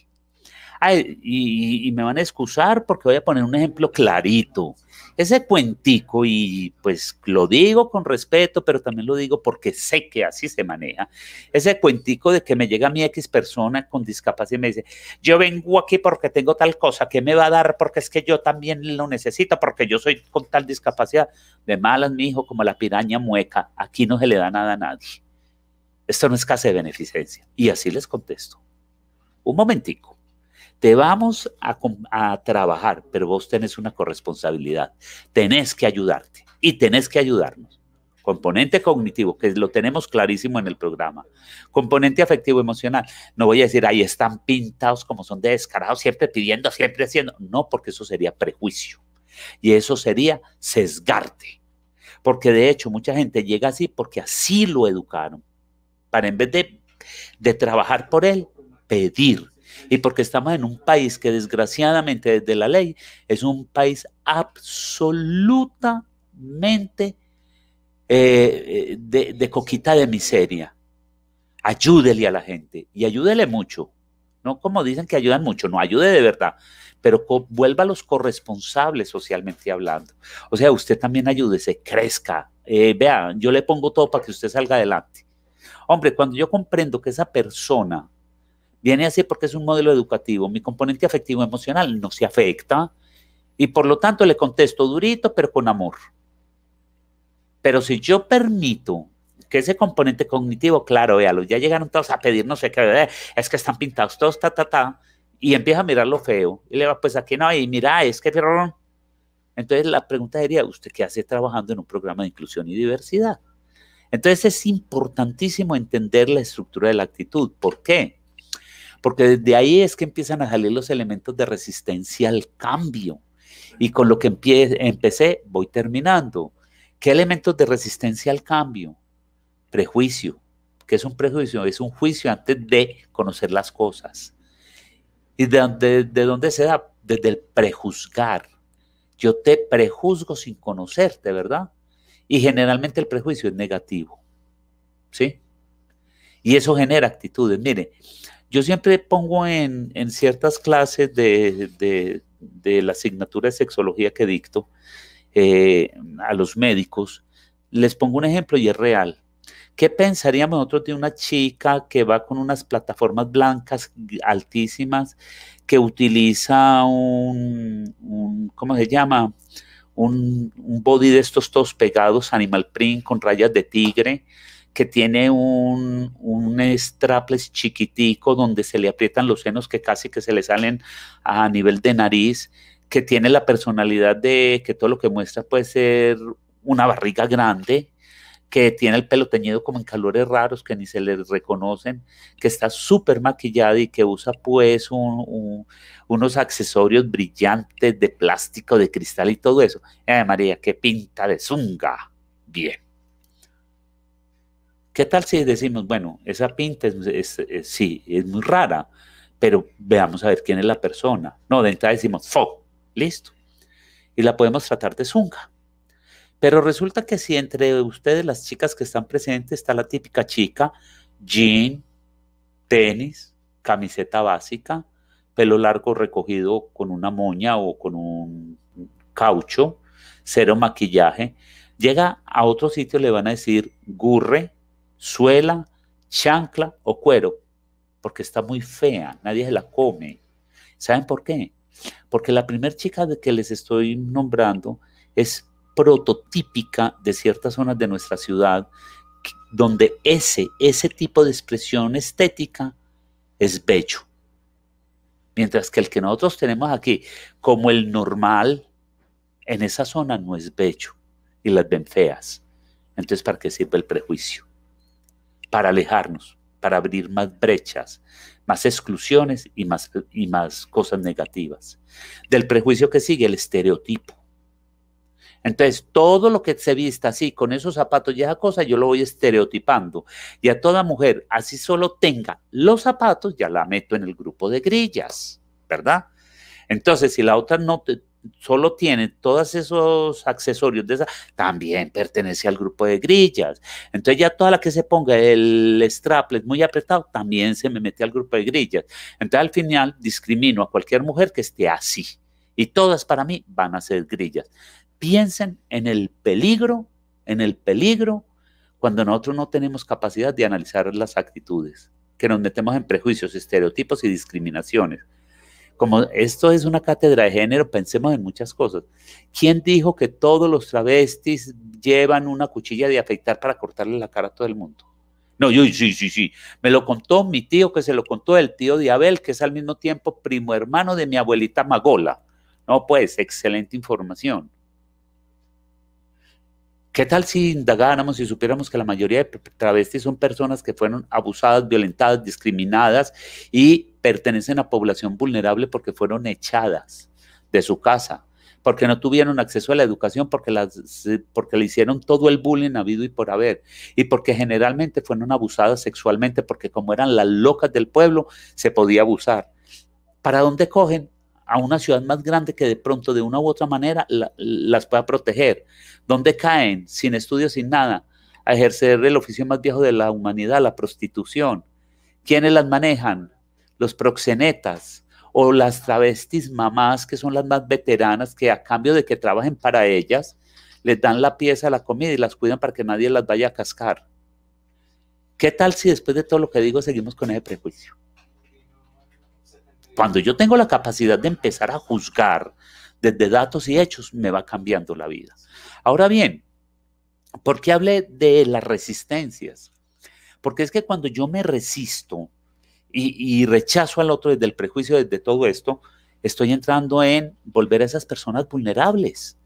y, me van a excusar porque voy a poner un ejemplo clarito. Ese cuentico, y pues lo digo con respeto, pero también lo digo porque sé que así se maneja. Ese cuentico de que me llega mi X persona con discapacidad y me dice, yo vengo aquí porque tengo tal cosa, ¿qué me va a dar? Porque es que yo también lo necesito, porque yo soy con tal discapacidad. De malas, mi hijo, como la piraña mueca, aquí no se le da nada a nadie. Esto no es casa de beneficencia. Y así les contesto. Un momentico te vamos a, trabajar, pero vos tenés una corresponsabilidad. Tenés que ayudarte y tenés que ayudarnos. Componente cognitivo, que lo tenemos clarísimo en el programa. Componente afectivo emocional. No voy a decir, ahí están pintados como son de descarados, siempre pidiendo, siempre haciendo. No, porque eso sería prejuicio. Y eso sería sesgarte. Porque de hecho mucha gente llega así porque así lo educaron. Para en vez de, de trabajar por él, pedir y porque estamos en un país que desgraciadamente desde la ley es un país absolutamente eh, eh, de, coquita de miseria. Ayúdele a la gente y ayúdele mucho. No como dicen que ayudan mucho, no ayude de verdad, pero vuelva a los corresponsables socialmente hablando. O sea, usted también ayúdese, crezca. Eh, vea, yo le pongo todo para que usted salga adelante. Hombre, cuando yo comprendo que esa persona Viene así porque es un modelo educativo. Mi componente afectivo emocional no se afecta y por lo tanto le contesto durito pero con amor. Pero si yo permito que ese componente cognitivo, claro, véalo, ya llegaron todos a pedir no sé qué, es que están pintados todos, ta, ta, ta, y empieza a mirar lo feo. Y le va, pues aquí no, y mira, es que... Entonces la pregunta sería, ¿usted qué hace trabajando en un programa de inclusión y diversidad? Entonces es importantísimo entender la estructura de la actitud. ¿Por qué? porque desde ahí es que empiezan a salir los elementos de resistencia al cambio. Y con lo que empecé, voy terminando. ¿Qué elementos de resistencia al cambio? Prejuicio. ¿Qué es un prejuicio? Es un juicio antes de conocer las cosas. ¿Y de, de dónde se da? Desde el prejuzgar. Yo te prejuzgo sin conocerte, ¿verdad? Y generalmente el prejuicio es negativo. ¿Sí? Y eso genera actitudes. Mire, yo siempre pongo en, ciertas clases de, la asignatura de sexología que dicto eh, a los médicos, les pongo un ejemplo y es real. ¿Qué pensaríamos nosotros de una chica que va con unas plataformas blancas altísimas, que utiliza un, ¿cómo se llama? Un, un, body de estos todos pegados, animal print, con rayas de tigre, que tiene un, un strapless chiquitico donde se le aprietan los senos que casi que se le salen a nivel de nariz, que tiene la personalidad de que todo lo que muestra puede ser una barriga grande, que tiene el pelo teñido como en calores raros que ni se le reconocen, que está súper maquillada y que usa pues unos accesorios brillantes de plástico, de cristal y todo eso. Ay eh, María, qué pinta de zunga. Bien. ¿Qué tal si decimos, bueno, esa pinta es, sí, es muy rara, pero veamos a ver quién es la persona? No, de entrada decimos, fo, listo. Y la podemos tratar de zunga. Pero resulta que si entre ustedes, las chicas que están presentes, está la típica chica, jean, tenis, camiseta básica, pelo largo recogido con una moña o con un caucho, cero maquillaje, llega a otro sitio, le van a decir gurre, suela, chancla o cuero, porque está muy fea, nadie se la come. ¿Saben por qué? Porque la primera chica de que les estoy nombrando es prototípica de ciertas zonas de nuestra ciudad, donde ese, ese tipo de expresión estética es bello. Mientras que el que nosotros tenemos aquí como el normal, en esa zona no es bello y las ven feas. Entonces, ¿para qué sirve el prejuicio? para alejarnos, para abrir más brechas, más exclusiones y más, y más cosas negativas. Del prejuicio que sigue el estereotipo. Entonces, todo lo que se vista así, con esos zapatos y esa cosa, yo lo voy estereotipando. Y a toda mujer, así solo tenga los zapatos, ya la meto en el grupo de grillas, ¿verdad? Entonces, si la otra no te solo tiene todos esos accesorios de esa, también pertenece al grupo de grillas. Entonces ya toda la que se ponga el strapless muy apretado, también se me mete al grupo de grillas. Entonces al final discrimino a cualquier mujer que esté así. Y todas para mí van a ser grillas. Piensen en el peligro, en el peligro, cuando nosotros no tenemos capacidad de analizar las actitudes, que nos metemos en prejuicios, estereotipos y discriminaciones. Como esto es una cátedra de género, pensemos en muchas cosas. ¿Quién dijo que todos los travestis llevan una cuchilla de afeitar para cortarle la cara a todo el mundo? No, yo sí, sí, sí. Me lo contó mi tío, que se lo contó el tío de Abel, que es al mismo tiempo primo hermano de mi abuelita Magola. No, pues, excelente información. ¿Qué tal si indagáramos y supiéramos que la mayoría de travestis son personas que fueron abusadas, violentadas, discriminadas y pertenecen a población vulnerable porque fueron echadas de su casa, porque no tuvieron acceso a la educación, porque, las, porque le hicieron todo el bullying habido y por haber, y porque generalmente fueron abusadas sexualmente, porque como eran las locas del pueblo, se podía abusar. ¿Para dónde cogen? a una ciudad más grande que de pronto de una u otra manera las pueda proteger. ¿Dónde caen sin estudios, sin nada? A ejercer el oficio más viejo de la humanidad, la prostitución. ¿Quiénes las manejan? los proxenetas o las travestis mamás, que son las más veteranas, que a cambio de que trabajen para ellas, les dan la pieza, la comida y las cuidan para que nadie las vaya a cascar. ¿Qué tal si después de todo lo que digo seguimos con ese prejuicio? Cuando yo tengo la capacidad de empezar a juzgar desde datos y hechos, me va cambiando la vida. Ahora bien, ¿por qué hablé de las resistencias? Porque es que cuando yo me resisto, y, rechazo al otro desde el prejuicio, desde todo esto, estoy entrando en volver a esas personas vulnerables.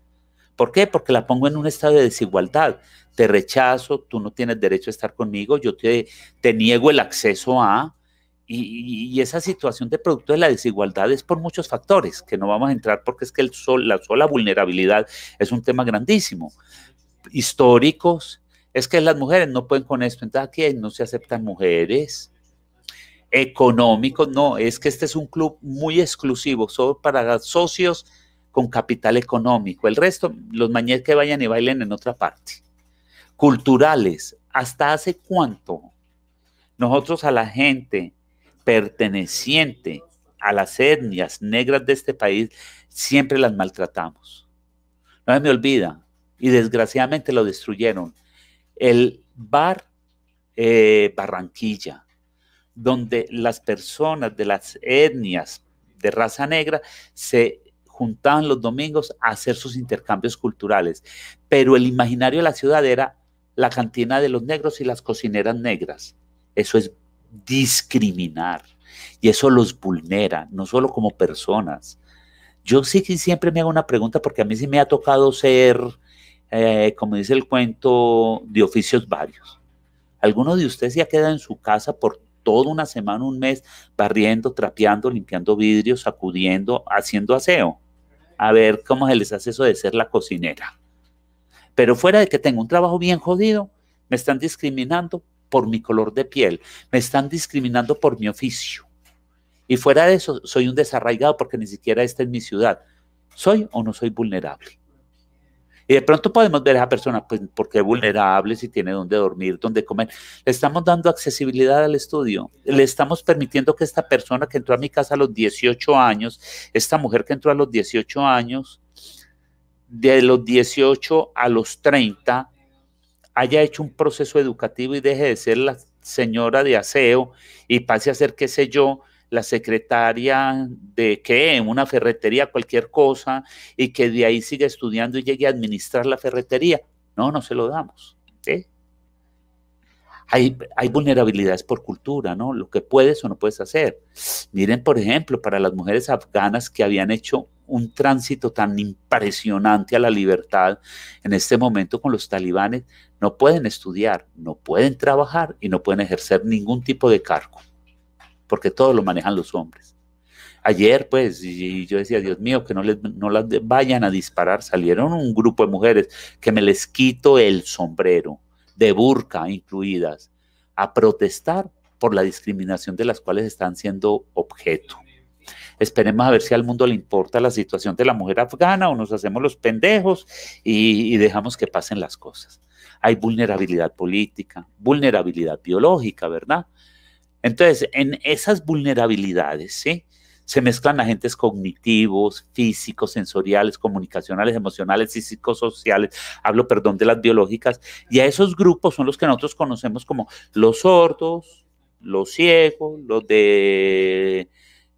¿Por qué? Porque la pongo en un estado de desigualdad. Te rechazo, tú no tienes derecho a estar conmigo, yo te, niego el acceso a... Y, esa situación de producto de la desigualdad es por muchos factores, que no vamos a entrar porque es que la sola vulnerabilidad es un tema grandísimo. Históricos, es que las mujeres no pueden con esto, entonces aquí no se aceptan mujeres, económicos, no, es que este es un club muy exclusivo, solo para socios con capital económico. El resto, los mañez que vayan y bailen en otra parte. Culturales, ¿hasta hace cuánto? Nosotros a la gente perteneciente a las etnias negras de este país siempre las maltratamos. No me olvida, y desgraciadamente lo destruyeron. El bar eh, Barranquilla, donde las personas de las etnias de raza negra se juntaban los domingos a hacer sus intercambios culturales. Pero el imaginario de la ciudad era la cantina de los negros y las cocineras negras. Eso es discriminar y eso los vulnera, no solo como personas. Yo sí que siempre me hago una pregunta porque a mí sí me ha tocado ser, eh, como dice el cuento, de oficios varios. ¿Alguno de ustedes ya queda en su casa por toda una semana, un mes, barriendo, trapeando, limpiando vidrios, sacudiendo, haciendo aseo. A ver cómo se les hace eso de ser la cocinera. Pero fuera de que tengo un trabajo bien jodido, me están discriminando por mi color de piel, me están discriminando por mi oficio. Y fuera de eso, soy un desarraigado porque ni siquiera está en mi ciudad. ¿Soy o no soy vulnerable? Y de pronto podemos ver a esa persona, pues, porque es vulnerable, si tiene dónde dormir, dónde comer. Le estamos dando accesibilidad al estudio. Le estamos permitiendo que esta persona que entró a mi casa a los 18 años, esta mujer que entró a los 18 años, de los 18 a los 30, haya hecho un proceso educativo y deje de ser la señora de aseo y pase a ser, qué sé yo, la secretaria de qué, en una ferretería, cualquier cosa, y que de ahí siga estudiando y llegue a administrar la ferretería. No, no se lo damos. Hay, hay, vulnerabilidades por cultura, ¿no? Lo que puedes o no puedes hacer. Miren, por ejemplo, para las mujeres afganas que habían hecho un tránsito tan impresionante a la libertad, en este momento con los talibanes no pueden estudiar, no pueden trabajar y no pueden ejercer ningún tipo de cargo porque todo lo manejan los hombres. Ayer, pues, y yo decía, Dios mío, que no, les, las vayan a disparar. Salieron un grupo de mujeres que me les quito el sombrero, de burka incluidas, a protestar por la discriminación de las cuales están siendo objeto. Esperemos a ver si al mundo le importa la situación de la mujer afgana o nos hacemos los pendejos y dejamos que pasen las cosas. Hay vulnerabilidad política, vulnerabilidad biológica, ¿verdad? Entonces, en esas vulnerabilidades, ¿sí? Se mezclan agentes cognitivos, físicos, sensoriales, comunicacionales, emocionales psicosociales. Hablo, perdón, de las biológicas. Y a esos grupos son los que nosotros conocemos como los sordos, los ciegos, los de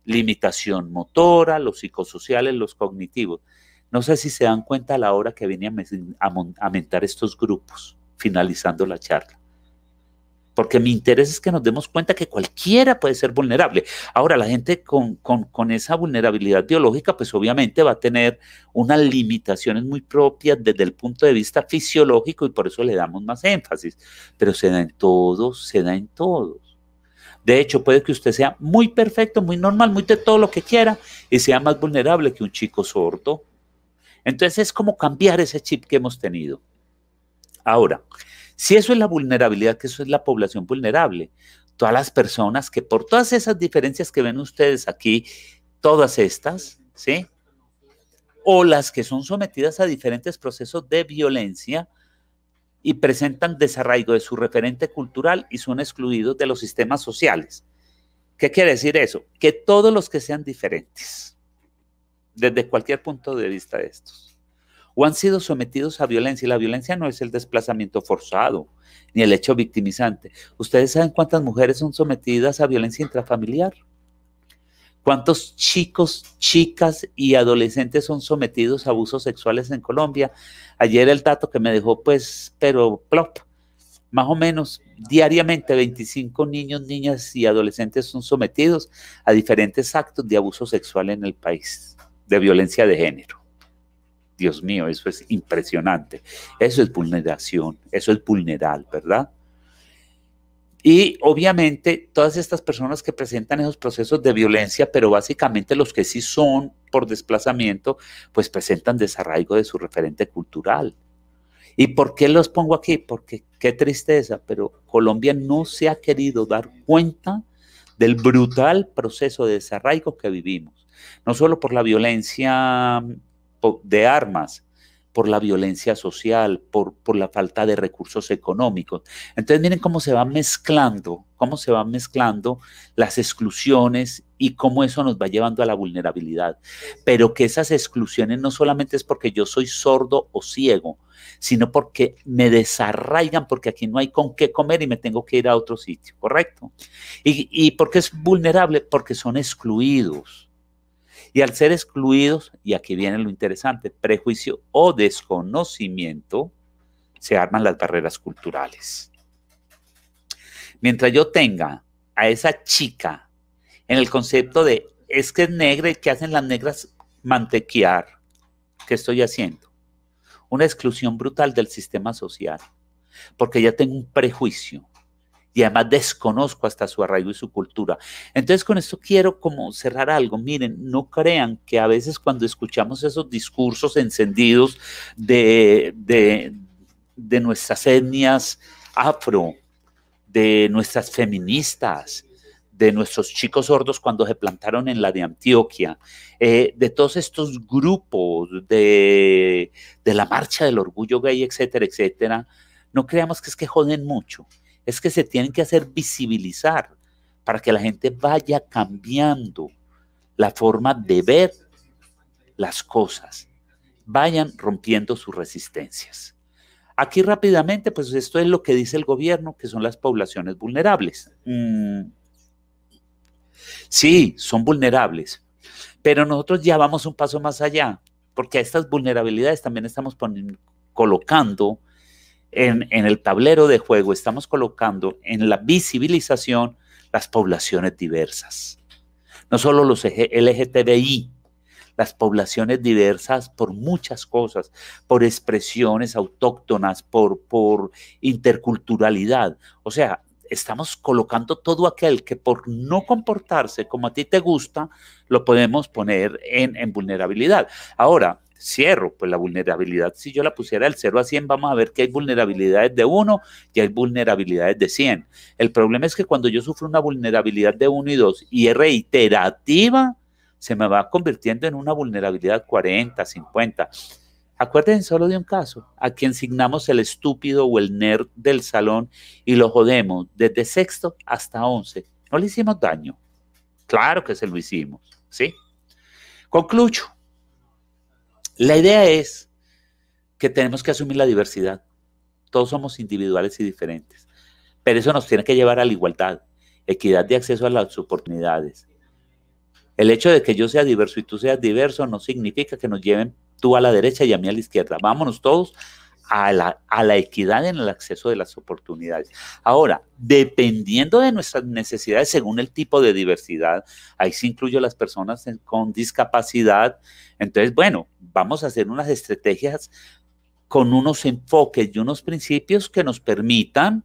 limitación motora, los psicosociales, los cognitivos. No sé si se dan cuenta a la hora que venía a aumentar estos grupos, finalizando la charla porque mi interés es que nos demos cuenta que cualquiera puede ser vulnerable. Ahora, la gente con, esa vulnerabilidad biológica, pues obviamente va a tener unas limitaciones muy propias desde el punto de vista fisiológico y por eso le damos más énfasis, pero se da en todos, se da en todos. De hecho, puede que usted sea muy perfecto, muy normal, muy de todo lo que quiera y sea más vulnerable que un chico sordo. Entonces es como cambiar ese chip que hemos tenido. Ahora, si eso es la vulnerabilidad, que eso es la población vulnerable, todas las personas que por todas esas diferencias que ven ustedes aquí, todas estas, ¿sí? O las que son sometidas a diferentes procesos de violencia y presentan desarraigo de su referente cultural y son excluidos de los sistemas sociales. ¿Qué quiere decir eso? Que todos los que sean diferentes, desde cualquier punto de vista de estos, o han sido sometidos a violencia. Y la violencia no es el desplazamiento forzado ni el hecho victimizante. Ustedes saben cuántas mujeres son sometidas a violencia intrafamiliar. ¿Cuántos chicos, chicas y adolescentes son sometidos a abusos sexuales en Colombia? Ayer el dato que me dejó, pues, pero plop, más o menos diariamente 25 niños, niñas y adolescentes son sometidos a diferentes actos de abuso sexual en el país, de violencia de género. Dios mío, eso es impresionante. Eso es vulneración, eso es vulneral, ¿verdad? Y obviamente todas estas personas que presentan esos procesos de violencia, pero básicamente los que sí son por desplazamiento, pues presentan desarraigo de su referente cultural. ¿Y por qué los pongo aquí? Porque qué tristeza, pero Colombia no se ha querido dar cuenta del brutal proceso de desarraigo que vivimos, no solo por la violencia de armas, por la violencia social, por, la falta de recursos económicos. Entonces miren cómo se va mezclando, cómo se van mezclando las exclusiones y cómo eso nos va llevando a la vulnerabilidad. Pero que esas exclusiones no solamente es porque yo soy sordo o ciego, sino porque me desarraigan, porque aquí no hay con qué comer y me tengo que ir a otro sitio, ¿correcto? ¿Y, y por es vulnerable? Porque son excluidos y al ser excluidos, y aquí viene lo interesante, prejuicio o desconocimiento, se arman las barreras culturales. Mientras yo tenga a esa chica en el concepto de es que es negra y que hacen las negras mantequear, ¿qué estoy haciendo? Una exclusión brutal del sistema social, porque ya tengo un prejuicio y además desconozco hasta su arraigo y su cultura. Entonces con esto quiero como cerrar algo. Miren, no crean que a veces cuando escuchamos esos discursos encendidos de, de, de nuestras etnias afro, de nuestras feministas, de nuestros chicos sordos cuando se plantaron en la de Antioquia, eh, de todos estos grupos, de, de la marcha del orgullo gay, etcétera, etcétera, no creamos que es que joden mucho es que se tienen que hacer visibilizar para que la gente vaya cambiando la forma de ver las cosas, vayan rompiendo sus resistencias. Aquí rápidamente, pues esto es lo que dice el gobierno, que son las poblaciones vulnerables. Mm. Sí, son vulnerables, pero nosotros ya vamos un paso más allá, porque a estas vulnerabilidades también estamos colocando en, el tablero de juego estamos colocando en la visibilización las poblaciones diversas. No solo los e LGTBI, las poblaciones diversas por muchas cosas, por expresiones autóctonas, por, por interculturalidad. O sea, estamos colocando todo aquel que por no comportarse como a ti te gusta, lo podemos poner en, en vulnerabilidad. Ahora, cierro, pues la vulnerabilidad, si yo la pusiera del 0 a 100, vamos a ver que hay vulnerabilidades de 1 y hay vulnerabilidades de 100. El problema es que cuando yo sufro una vulnerabilidad de 1 y 2 y es reiterativa, se me va convirtiendo en una vulnerabilidad 40, 50. Acuérdense solo de un caso, a quien signamos el estúpido o el nerd del salón y lo jodemos desde sexto hasta 11 No le hicimos daño. Claro que se lo hicimos, ¿sí? Concluyo la idea es que tenemos que asumir la diversidad. Todos somos individuales y diferentes, pero eso nos tiene que llevar a la igualdad, equidad de acceso a las oportunidades. El hecho de que yo sea diverso y tú seas diverso no significa que nos lleven tú a la derecha y a mí a la izquierda. Vámonos todos a la, equidad en el acceso de las oportunidades. Ahora, dependiendo de nuestras necesidades, según el tipo de diversidad, ahí se incluye las personas con discapacidad. Entonces, bueno, vamos a hacer unas estrategias con unos enfoques y unos principios que nos permitan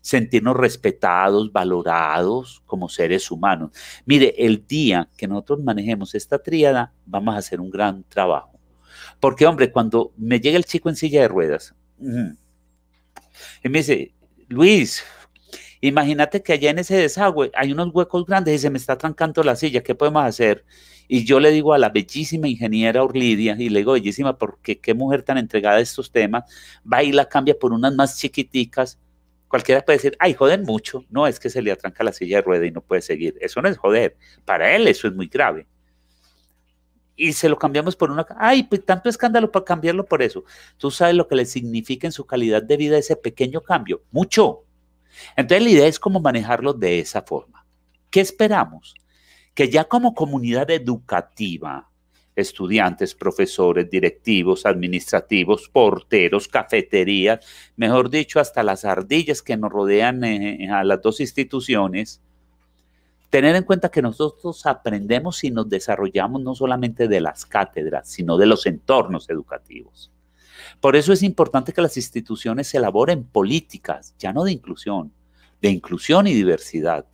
sentirnos respetados, valorados como seres humanos. Mire, el día que nosotros manejemos esta tríada, vamos a hacer un gran trabajo. Porque, hombre, cuando me llega el chico en silla de ruedas y me dice, Luis, imagínate que allá en ese desagüe hay unos huecos grandes y se me está trancando la silla, ¿qué podemos hacer? Y yo le digo a la bellísima ingeniera Orlidia, y le digo bellísima porque qué mujer tan entregada a estos temas, va y la cambia por unas más chiquiticas. Cualquiera puede decir, ay, joden mucho. No, es que se le atranca la silla de rueda y no puede seguir. Eso no es joder. Para él eso es muy grave y se lo cambiamos por una... Ay, pues tanto escándalo para cambiarlo por eso. Tú sabes lo que le significa en su calidad de vida ese pequeño cambio. Mucho. Entonces la idea es cómo manejarlo de esa forma. ¿Qué esperamos? Que ya como comunidad educativa, estudiantes, profesores, directivos, administrativos, porteros, cafeterías, mejor dicho, hasta las ardillas que nos rodean eh, a las dos instituciones, tener en cuenta que nosotros aprendemos y nos desarrollamos no solamente de las cátedras, sino de los entornos educativos. Por eso es importante que las instituciones elaboren políticas, ya no de inclusión, de inclusión y diversidad.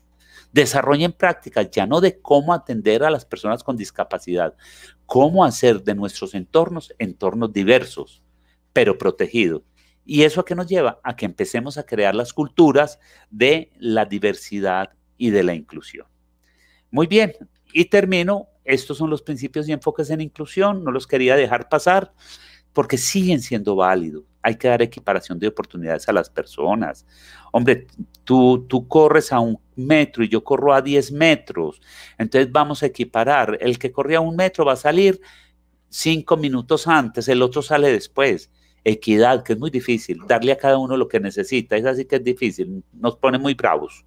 Desarrollen prácticas, ya no de cómo atender a las personas con discapacidad, cómo hacer de nuestros entornos entornos diversos, pero protegidos. ¿Y eso a qué nos lleva? A que empecemos a crear las culturas de la diversidad y de la inclusión. Muy bien, y termino. Estos son los principios y enfoques en inclusión. No los quería dejar pasar porque siguen siendo válidos. Hay que dar equiparación de oportunidades a las personas. Hombre, tú, tú corres a un metro y yo corro a 10 metros. Entonces vamos a equiparar. El que corría a un metro va a salir cinco minutos antes, el otro sale después. Equidad, que es muy difícil. Darle a cada uno lo que necesita. Es así que es difícil. Nos pone muy bravos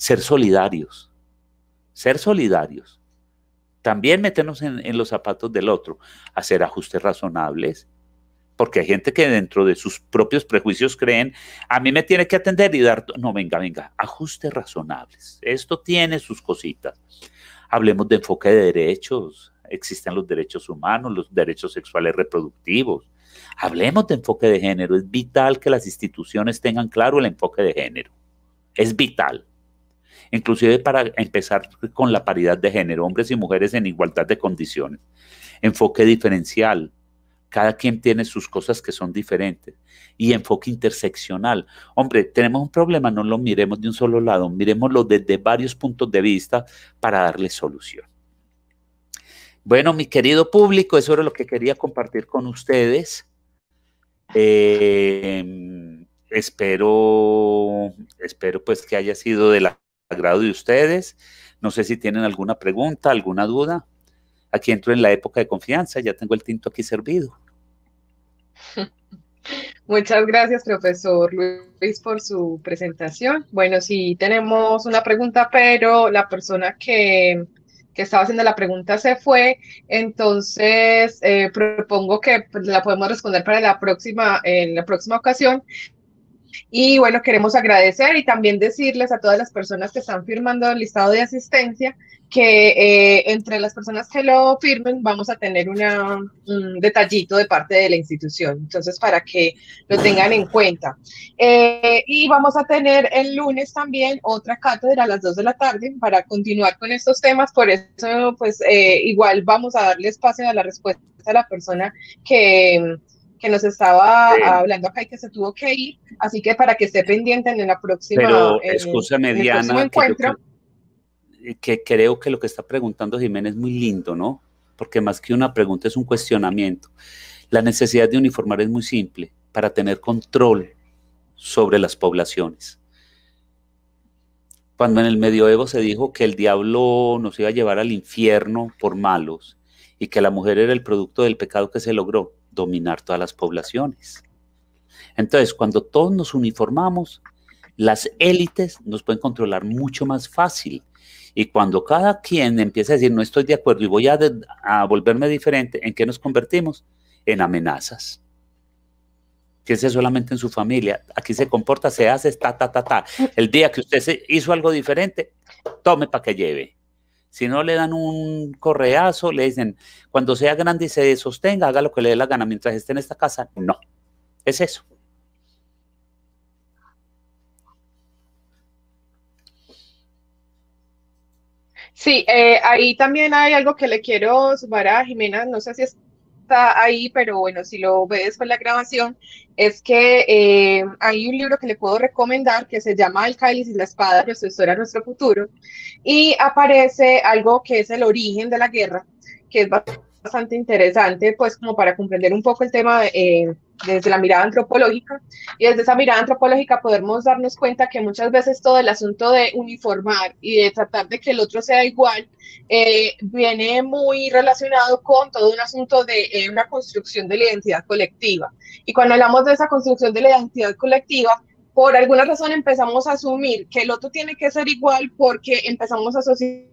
ser solidarios, ser solidarios. También meternos en, los zapatos del otro, hacer ajustes razonables, porque hay gente que dentro de sus propios prejuicios creen, a mí me tiene que atender y dar, no, venga, venga, ajustes razonables. Esto tiene sus cositas. Hablemos de enfoque de derechos, existen los derechos humanos, los derechos sexuales reproductivos. Hablemos de enfoque de género, es vital que las instituciones tengan claro el enfoque de género. Es vital inclusive para empezar con la paridad de género, hombres y mujeres en igualdad de condiciones. Enfoque diferencial, cada quien tiene sus cosas que son diferentes. Y enfoque interseccional. Hombre, tenemos un problema, no lo miremos de un solo lado, miremoslo desde varios puntos de vista para darle solución. Bueno, mi querido público, eso era lo que quería compartir con ustedes. Eh, espero, espero pues que haya sido de la agrado de ustedes. No sé si tienen alguna pregunta, alguna duda. Aquí entro en la época de confianza, ya tengo el tinto aquí servido. [laughs] Muchas gracias, profesor Luis, por su presentación. Bueno, sí, tenemos una pregunta, pero la persona que, estaba haciendo la pregunta se fue, entonces eh, propongo que pues, la podemos responder para la próxima, en la próxima ocasión, y bueno, queremos agradecer y también decirles a todas las personas que están firmando el listado de asistencia que eh, entre las personas que lo firmen vamos a tener un detallito de parte de la institución, entonces para que lo tengan en cuenta. Eh, y vamos a tener el lunes también otra cátedra a las 2 de la tarde para continuar con estos temas, por eso pues eh, igual vamos a darle espacio a la respuesta a la persona que que nos estaba hablando acá y que se tuvo que ir, así que para que esté pendiente en la próxima. Eh, excusa mediana, que, creo que lo que está preguntando Jiménez es muy lindo, ¿no? Porque más que una pregunta es un cuestionamiento. La necesidad de uniformar es muy simple, para tener control sobre las poblaciones. Cuando en el medioevo se dijo que el diablo nos iba a llevar al infierno por malos y que la mujer era el producto del pecado que se logró, dominar todas las poblaciones. Entonces, cuando todos nos uniformamos, las élites nos pueden controlar mucho más fácil. Y cuando cada quien empieza a decir, no estoy de acuerdo y voy a, volverme diferente, ¿en qué nos convertimos? En amenazas. sea solamente en su familia. Aquí se comporta, se hace, ta, ta, ta, ta. El día que usted hizo algo diferente, tome para que lleve. Si no le dan un correazo, le dicen, cuando sea grande y se sostenga, haga lo que le dé la gana mientras esté en esta casa. No, es eso. Sí, eh, ahí también hay algo que le quiero sumar a Jimena, no sé si es ahí, pero bueno, si lo ves con la grabación, es que eh, hay un libro que le puedo recomendar que se llama El cáliz y la espada, nuestra historia, nuestro futuro, y aparece algo que es el origen de la guerra, que es bastante bastante interesante, pues como para comprender un poco el tema eh, desde la mirada antropológica. Y desde esa mirada antropológica podemos darnos cuenta que muchas veces todo el asunto de uniformar y de tratar de que el otro sea igual eh, viene muy relacionado con todo un asunto de eh, una construcción de la identidad colectiva. Y cuando hablamos de esa construcción de la identidad colectiva, por alguna razón empezamos a asumir que el otro tiene que ser igual porque empezamos a asociar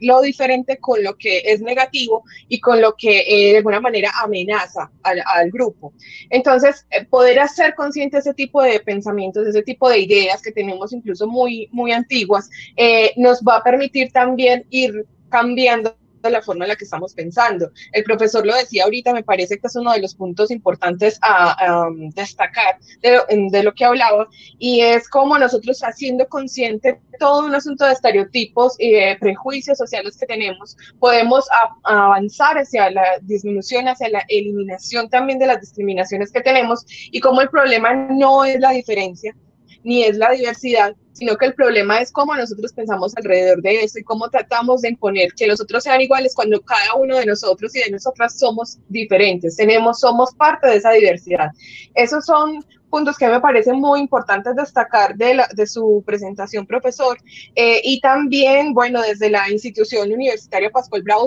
lo diferente con lo que es negativo y con lo que eh, de alguna manera amenaza al, grupo. Entonces, eh, poder hacer consciente ese tipo de pensamientos, ese tipo de ideas que tenemos incluso muy, muy antiguas, eh, nos va a permitir también ir cambiando de la forma en la que estamos pensando. El profesor lo decía ahorita, me parece que es uno de los puntos importantes a, um, destacar de lo, de lo, que hablaba, y es como nosotros haciendo consciente todo un asunto de estereotipos y prejuicios sociales que tenemos, podemos avanzar hacia la disminución, hacia la eliminación también de las discriminaciones que tenemos, y como el problema no es la diferencia, ni es la diversidad, sino que el problema es cómo nosotros pensamos alrededor de eso y cómo tratamos de imponer que los otros sean iguales cuando cada uno de nosotros y de nosotras somos diferentes, tenemos, somos parte de esa diversidad. Esos son puntos que me parecen muy importantes destacar de, su presentación, profesor. Eh, y también, bueno, desde la institución universitaria Pascual Bravo,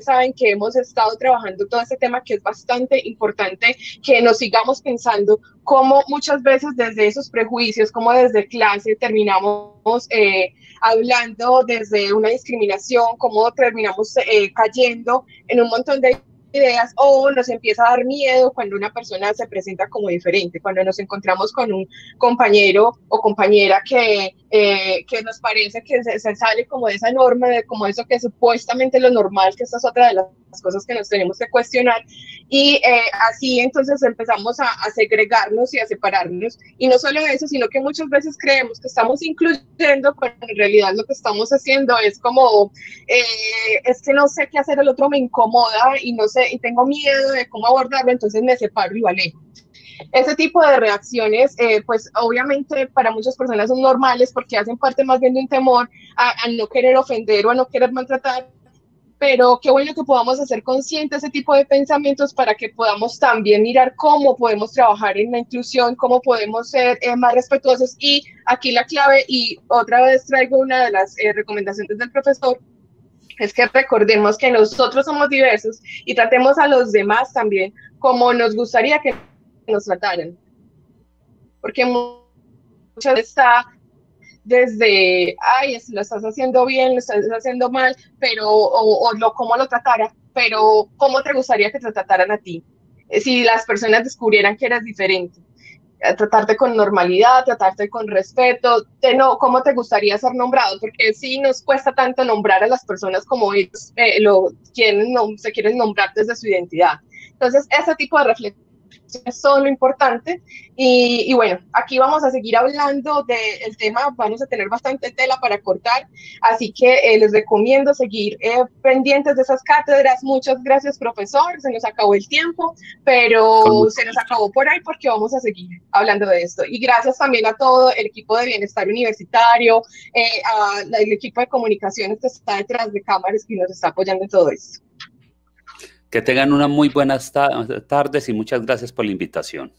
saben que hemos estado trabajando todo este tema que es bastante importante que nos sigamos pensando cómo muchas veces desde esos prejuicios, como desde clase terminamos eh, hablando desde una discriminación, cómo terminamos eh, cayendo en un montón de ideas o nos empieza a dar miedo cuando una persona se presenta como diferente, cuando nos encontramos con un compañero o compañera que, eh, que nos parece que se, sale como de esa norma, de como eso que supuestamente lo normal, que esta es otra de las cosas que nos tenemos que cuestionar y eh, así entonces empezamos a, segregarnos y a separarnos y no solo eso, sino que muchas veces creemos que estamos incluyendo, pero en realidad lo que estamos haciendo es como, eh, es que no sé qué hacer, el otro me incomoda y no sé, y tengo miedo de cómo abordarlo, entonces me separo y vale. Ese tipo de reacciones, eh, pues obviamente para muchas personas son normales porque hacen parte más bien de un temor a, no querer ofender o a no querer maltratar, pero qué bueno que podamos hacer consciente ese tipo de pensamientos para que podamos también mirar cómo podemos trabajar en la inclusión, cómo podemos ser eh, más respetuosos. Y aquí la clave, y otra vez traigo una de las eh, recomendaciones del profesor, es que recordemos que nosotros somos diversos y tratemos a los demás también como nos gustaría que nos trataran. Porque muchas veces está desde, ay, lo estás haciendo bien, lo estás haciendo mal, pero, o, lo, cómo lo tratara, pero cómo te gustaría que te trataran a ti, eh, si las personas descubrieran que eras diferente. Eh, tratarte con normalidad, tratarte con respeto, te, no, cómo te gustaría ser nombrado, porque sí nos cuesta tanto nombrar a las personas como ellos eh, lo, quieren, no, se quieren nombrar desde su identidad. Entonces, ese tipo de reflexión eso es lo importante. Y, bueno, aquí vamos a seguir hablando del tema, vamos a tener bastante tela para cortar, así que eh, les recomiendo seguir eh, pendientes de esas cátedras. Muchas gracias, profesor, se nos acabó el tiempo, pero se nos acabó por ahí porque vamos a seguir hablando de esto. Y gracias también a todo el equipo de bienestar universitario, eh, al equipo de comunicaciones que está detrás de cámaras y nos está apoyando en todo esto. Que tengan una muy buenas tardes y muchas gracias por la invitación.